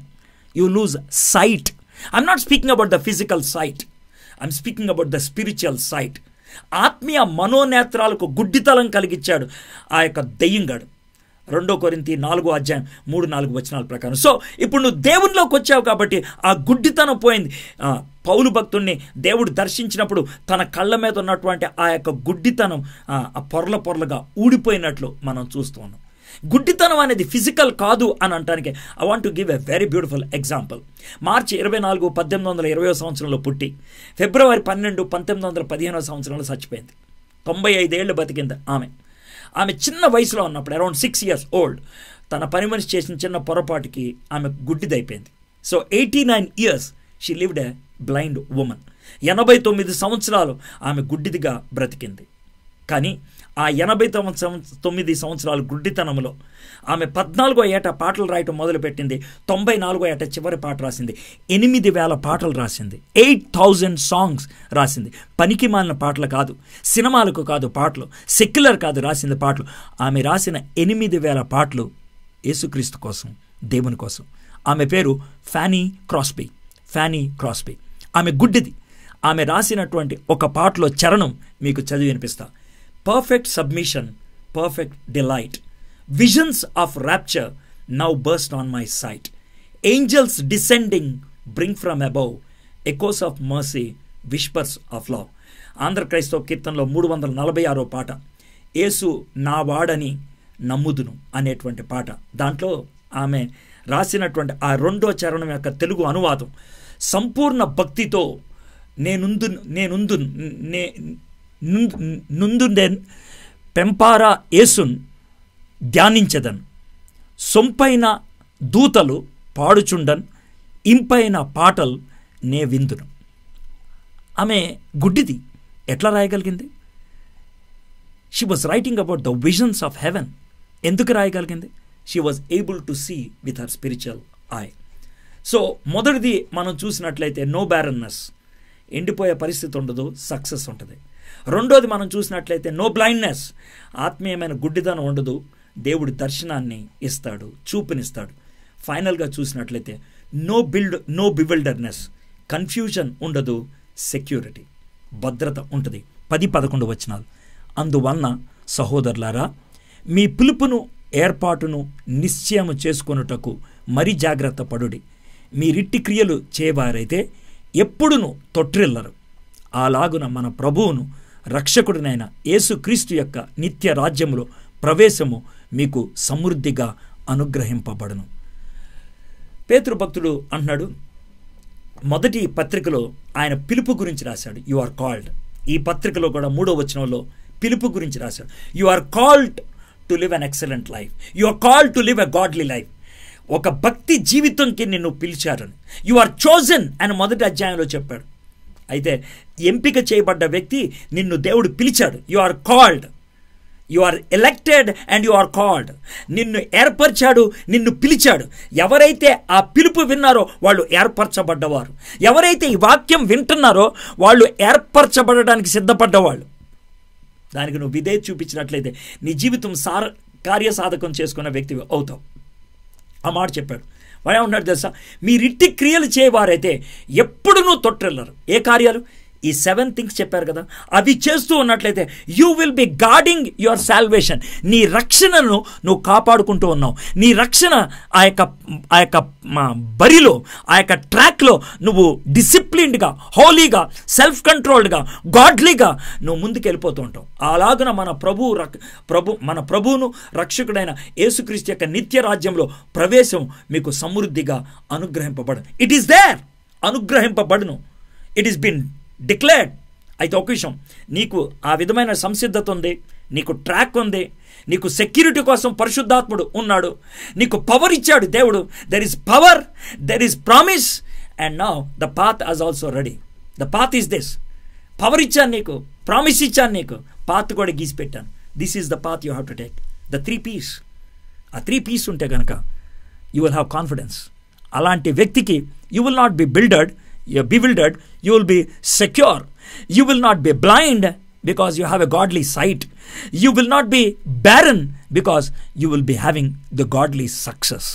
you lose sight I'm not speaking about the physical sight I'm speaking about the spiritual sight ఆత్మీయ మనోనేత్రాలకు గుడ్డితలం కలిగించాడు ఆ యొక్క దెయ్యంగాడు రెండో కొరింతి నాలుగో అధ్యాయం మూడు నాలుగు వచనాల ప్రకారం సో ఇప్పుడు నువ్వు దేవునిలోకి వచ్చావు కాబట్టి ఆ గుడ్డితనం పోయింది పౌలు భక్తుణ్ణి దేవుడు దర్శించినప్పుడు తన కళ్ళ మీద ఉన్నటువంటి ఆ యొక్క గుడ్డితనం ఆ పొరల పొరలుగా ఊడిపోయినట్లు మనం చూస్తున్నాం గుడ్డితనం అనేది ఫిజికల్ కాదు అని అంటానికి I want give a very beautiful example మార్చి ఇరవై నాలుగు పద్దెనిమిది వందల ఇరవై సంవత్సరంలో పుట్టి ఫిబ్రవరి పన్నెండు పంతొమ్మిది వందల పదిహేనవ సంవత్సరంలో చచ్చిపోయింది తొంభై ఐదేళ్లు బతికింది ఆమె ఆమె చిన్న వయసులో ఉన్నప్పుడు అరౌండ్ సిక్స్ ఇయర్స్ ఓల్డ్ తన పని మనిషి చేసిన చిన్న పొరపాటుకి ఆమె గుడ్డిదైపోయింది so eighty nine years she lived a blind woman ఎనభై తొమ్మిది సంవత్సరాలు ఆమె గుడ్డిదిగా బ్రతికింది కానీ ఆ ఎనభై తొమ్మిది సంవత్సరాల గుడ్డితనంలో ఆమె పద్నాలుగో ఏట పాటలు రాయటం మొదలుపెట్టింది తొంభై నాలుగో ఏట చివరి పాట రాసింది ఎనిమిది వేల పాటలు రాసింది ఎయిట్ థౌజండ్ సాంగ్స్ రాసింది పనికి మాలిన పాటలు కాదు సినిమాలకు కాదు పాటలు సెక్యులర్ కాదు రాసింది పాటలు ఆమె రాసిన ఎనిమిది వేల పాటలు యేసుక్రీస్తు కోసం దేవుని కోసం ఆమె పేరు ఫ్యానీ క్రాస్బీ ఫ్యానీ క్రాస్బీ ఆమె గుడ్డిది ఆమె రాసినటువంటి ఒక పాటలో చరణం మీకు చదివి వినిపిస్తా perfect submission perfect delight visions of rapture now burst on my sight angels descending bring from above echoes of mercy whispers of love Andhra క్రైస్తవ కీర్తనలో మూడు వందల నలభై ఆరో పాట ఏసు నా వాడని నమ్ముదును అనేటువంటి పాట దాంట్లో ఆమె రాసినటువంటి ఆ రెండో చరణం యొక్క తెలుగు అనువాదం సంపూర్ణ భక్తితో నేనుందు నేనుందు నే నుందుండెన్ పెంపారా ఏసున్ ధ్యానించదన్ సొంపైన దూతలు పాడుచుండన్ ఇంపైన పాటలు నే విందును ఆమె గుడ్డిది ఎట్లా రాయగలిగింది she was writing about the visions of heaven ఎందుకు రాయగలిగింది she was able to see with her spiritual eye so మొదటిది మనం చూసినట్లయితే నో బ్యారన్నెస్ ఎండిపోయే పరిస్థితి ఉండదు సక్సెస్ ఉంటుంది రెండోది మనం చూసినట్లయితే నో బ్లైండ్నెస్ ఆత్మీయమైన గుడ్డిదనం ఉండదు దేవుడి దర్శనాన్ని ఇస్తాడు చూపునిస్తాడు ఫైనల్గా చూసినట్లయితే no build no bewilderness confusion ఉండదు సెక్యూరిటీ భద్రత ఉంటుంది పది పదకొండు వచనాలు అందువలన సహోదరులారా మీ పిలుపును ఏర్పాటును నిశ్చయం చేసుకొనుటకు మరి జాగ్రత్త పడుడి మీరిట్టి క్రియలు చేయవారైతే ఎప్పుడును తొట్టిల్లరు అలాగున మన ప్రభువును రక్షకుడినైన యేసుక్రీస్తు యొక్క నిత్య రాజ్యములో ప్రవేశము మీకు సమృద్ధిగా అనుగ్రహింపబడను పేతృభక్తుడు అంటున్నాడు మొదటి పత్రికలో ఆయన పిలుపు గురించి రాశాడు యు ఆర్ కాల్డ్ ఈ పత్రికలో కూడా మూడో వచనంలో పిలుపు గురించి రాశాడు you are called to live an excellent life you are called to live a godly life ఒక భక్తి జీవితంకి నిన్ను పిలిచారని యు ఆర్ చోజన్ అని మొదటి అధ్యాయంలో చెప్పాడు అయితే ఎంపిక చేయబడ్డ వ్యక్తి నిన్ను దేవుడు పిలిచాడు you are called you are elected and you are called నిన్ను ఏర్పరిచాడు నిన్ను పిలిచాడు ఎవరైతే ఆ పిలుపు విన్నారో వాళ్ళు ఏర్పరచబడ్డవారు ఎవరైతే ఈ వాక్యం వింటున్నారో వాళ్ళు ఏర్పరచబడడానికి సిద్ధపడ్డవాళ్ళు దానికి నువ్వు విధేయ చూపించినట్లయితే నీ జీవితం సార కార్యసాధకం చేసుకున్న వ్యక్తి అవుతావు ఆ మాట చెప్పాడు వాడు ఏమన్నాడు తెలుసా మీరిట్టి క్రియలు చేయవారైతే ఎప్పుడునూ తొట్టెళ్ళరు ఏ కార్యాలు ఈ సెవెన్ థింగ్స్ చెప్పారు కదా అవి చేస్తూ ఉన్నట్లయితే you will be guarding your salvation నీ రక్షణను నువ్వు కాపాడుకుంటూ ఉన్నావు నీ రక్షణ ఆ యొక్క ఆ యొక్క బరిలో ఆ యొక్క ట్రాక్లో నువ్వు డిసిప్లిన్డ్గా హోలీగా సెల్ఫ్ కంట్రోల్డ్గా గాడ్లీగా నువ్వు ముందుకు వెళ్ళిపోతూ ఉంటావు అలాగున మన ప్రభు ప్రభు మన ప్రభువును రక్షకుడైన యేసుక్రీస్తు యొక్క నిత్య రాజ్యంలో ప్రవేశం మీకు సమృద్ధిగా అనుగ్రహింపబడను ఇట్ ఈస్ దేర్ అనుగ్రహింపబడును ఇట్ ఈస్ బిన్ డిక్లేర్డ్ అయితే ఒక విషయం నీకు ఆ విధమైన సంసిద్ధత ఉంది నీకు ట్రాక్ ఉంది నీకు సెక్యూరిటీ కోసం పరిశుద్ధాత్ముడు ఉన్నాడు నీకు పవర్ ఇచ్చాడు దేవుడు there is power there is promise and now the path as also ready the path is this power ఇచ్చాను నీకు ప్రామిస్ ఇచ్చాను నీకు పాత్ కూడా గీసి పెట్టాను this is the path you have to take the three P's ఆ three P's ఉంటే కనుక యూ విల్ హ్యావ్ కాన్ఫిడెన్స్ అలాంటి వ్యక్తికి you will not be bewildered bewildered you will be secure. You will not be blind because you have a godly sight. You will not be barren because you will be having the godly success.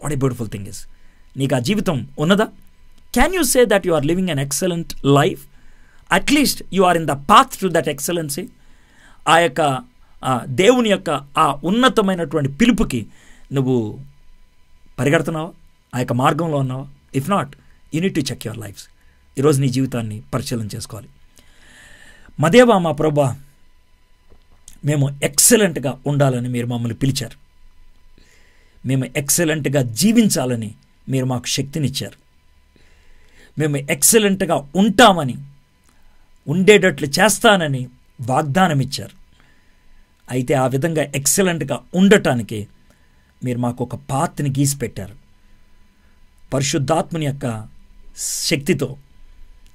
What a beautiful thing is. Nika jivitam unada. Can you say that you are living an excellent life? At least you are in the path to that excellency. Ayaka దేవుని యొక్క ఆ ఉన్నతమైనటువంటి పిలుపుకి నువ్వు పరిగెడుతున్నావా ఆ యొక్క మార్గంలో If not, you need to check your lives. ఈరోజు నీ జీవితాన్ని పరిశీలన చేసుకోవాలి మదేవా మా ప్రభా మేము ఎక్సలెంట్గా ఉండాలని మీరు మమ్మల్ని పిలిచారు మేము ఎక్సలెంట్గా జీవించాలని మీరు మాకు శక్తినిచ్చారు మేము ఎక్సలెంట్గా ఉంటామని ఉండేటట్లు చేస్తానని వాగ్దానం ఇచ్చారు అయితే ఆ విధంగా ఎక్సలెంట్గా ఉండటానికి మీరు మాకు ఒక పాత్రని గీసిపెట్టారు పరిశుద్ధాత్మని యొక్క శక్తితో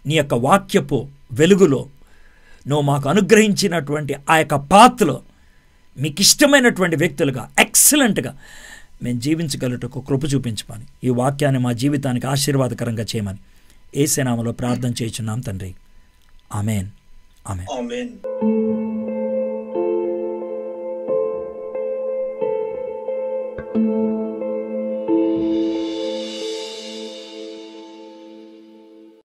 నీ యొక్క వాక్యపు వెలుగులో నువ్వు మాకు అనుగ్రహించినటువంటి ఆ యొక్క పాత్రలో మీకు ఇష్టమైనటువంటి వ్యక్తులుగా ఎక్సలెంట్గా మేము జీవించగలటకు కృప చూపించమని ఈ వాక్యాన్ని మా జీవితానికి ఆశీర్వాదకరంగా చేయమని ఏసేనామలో ప్రార్థన చేస్తున్నాం తండ్రి ఆమెన్ ఆమెన్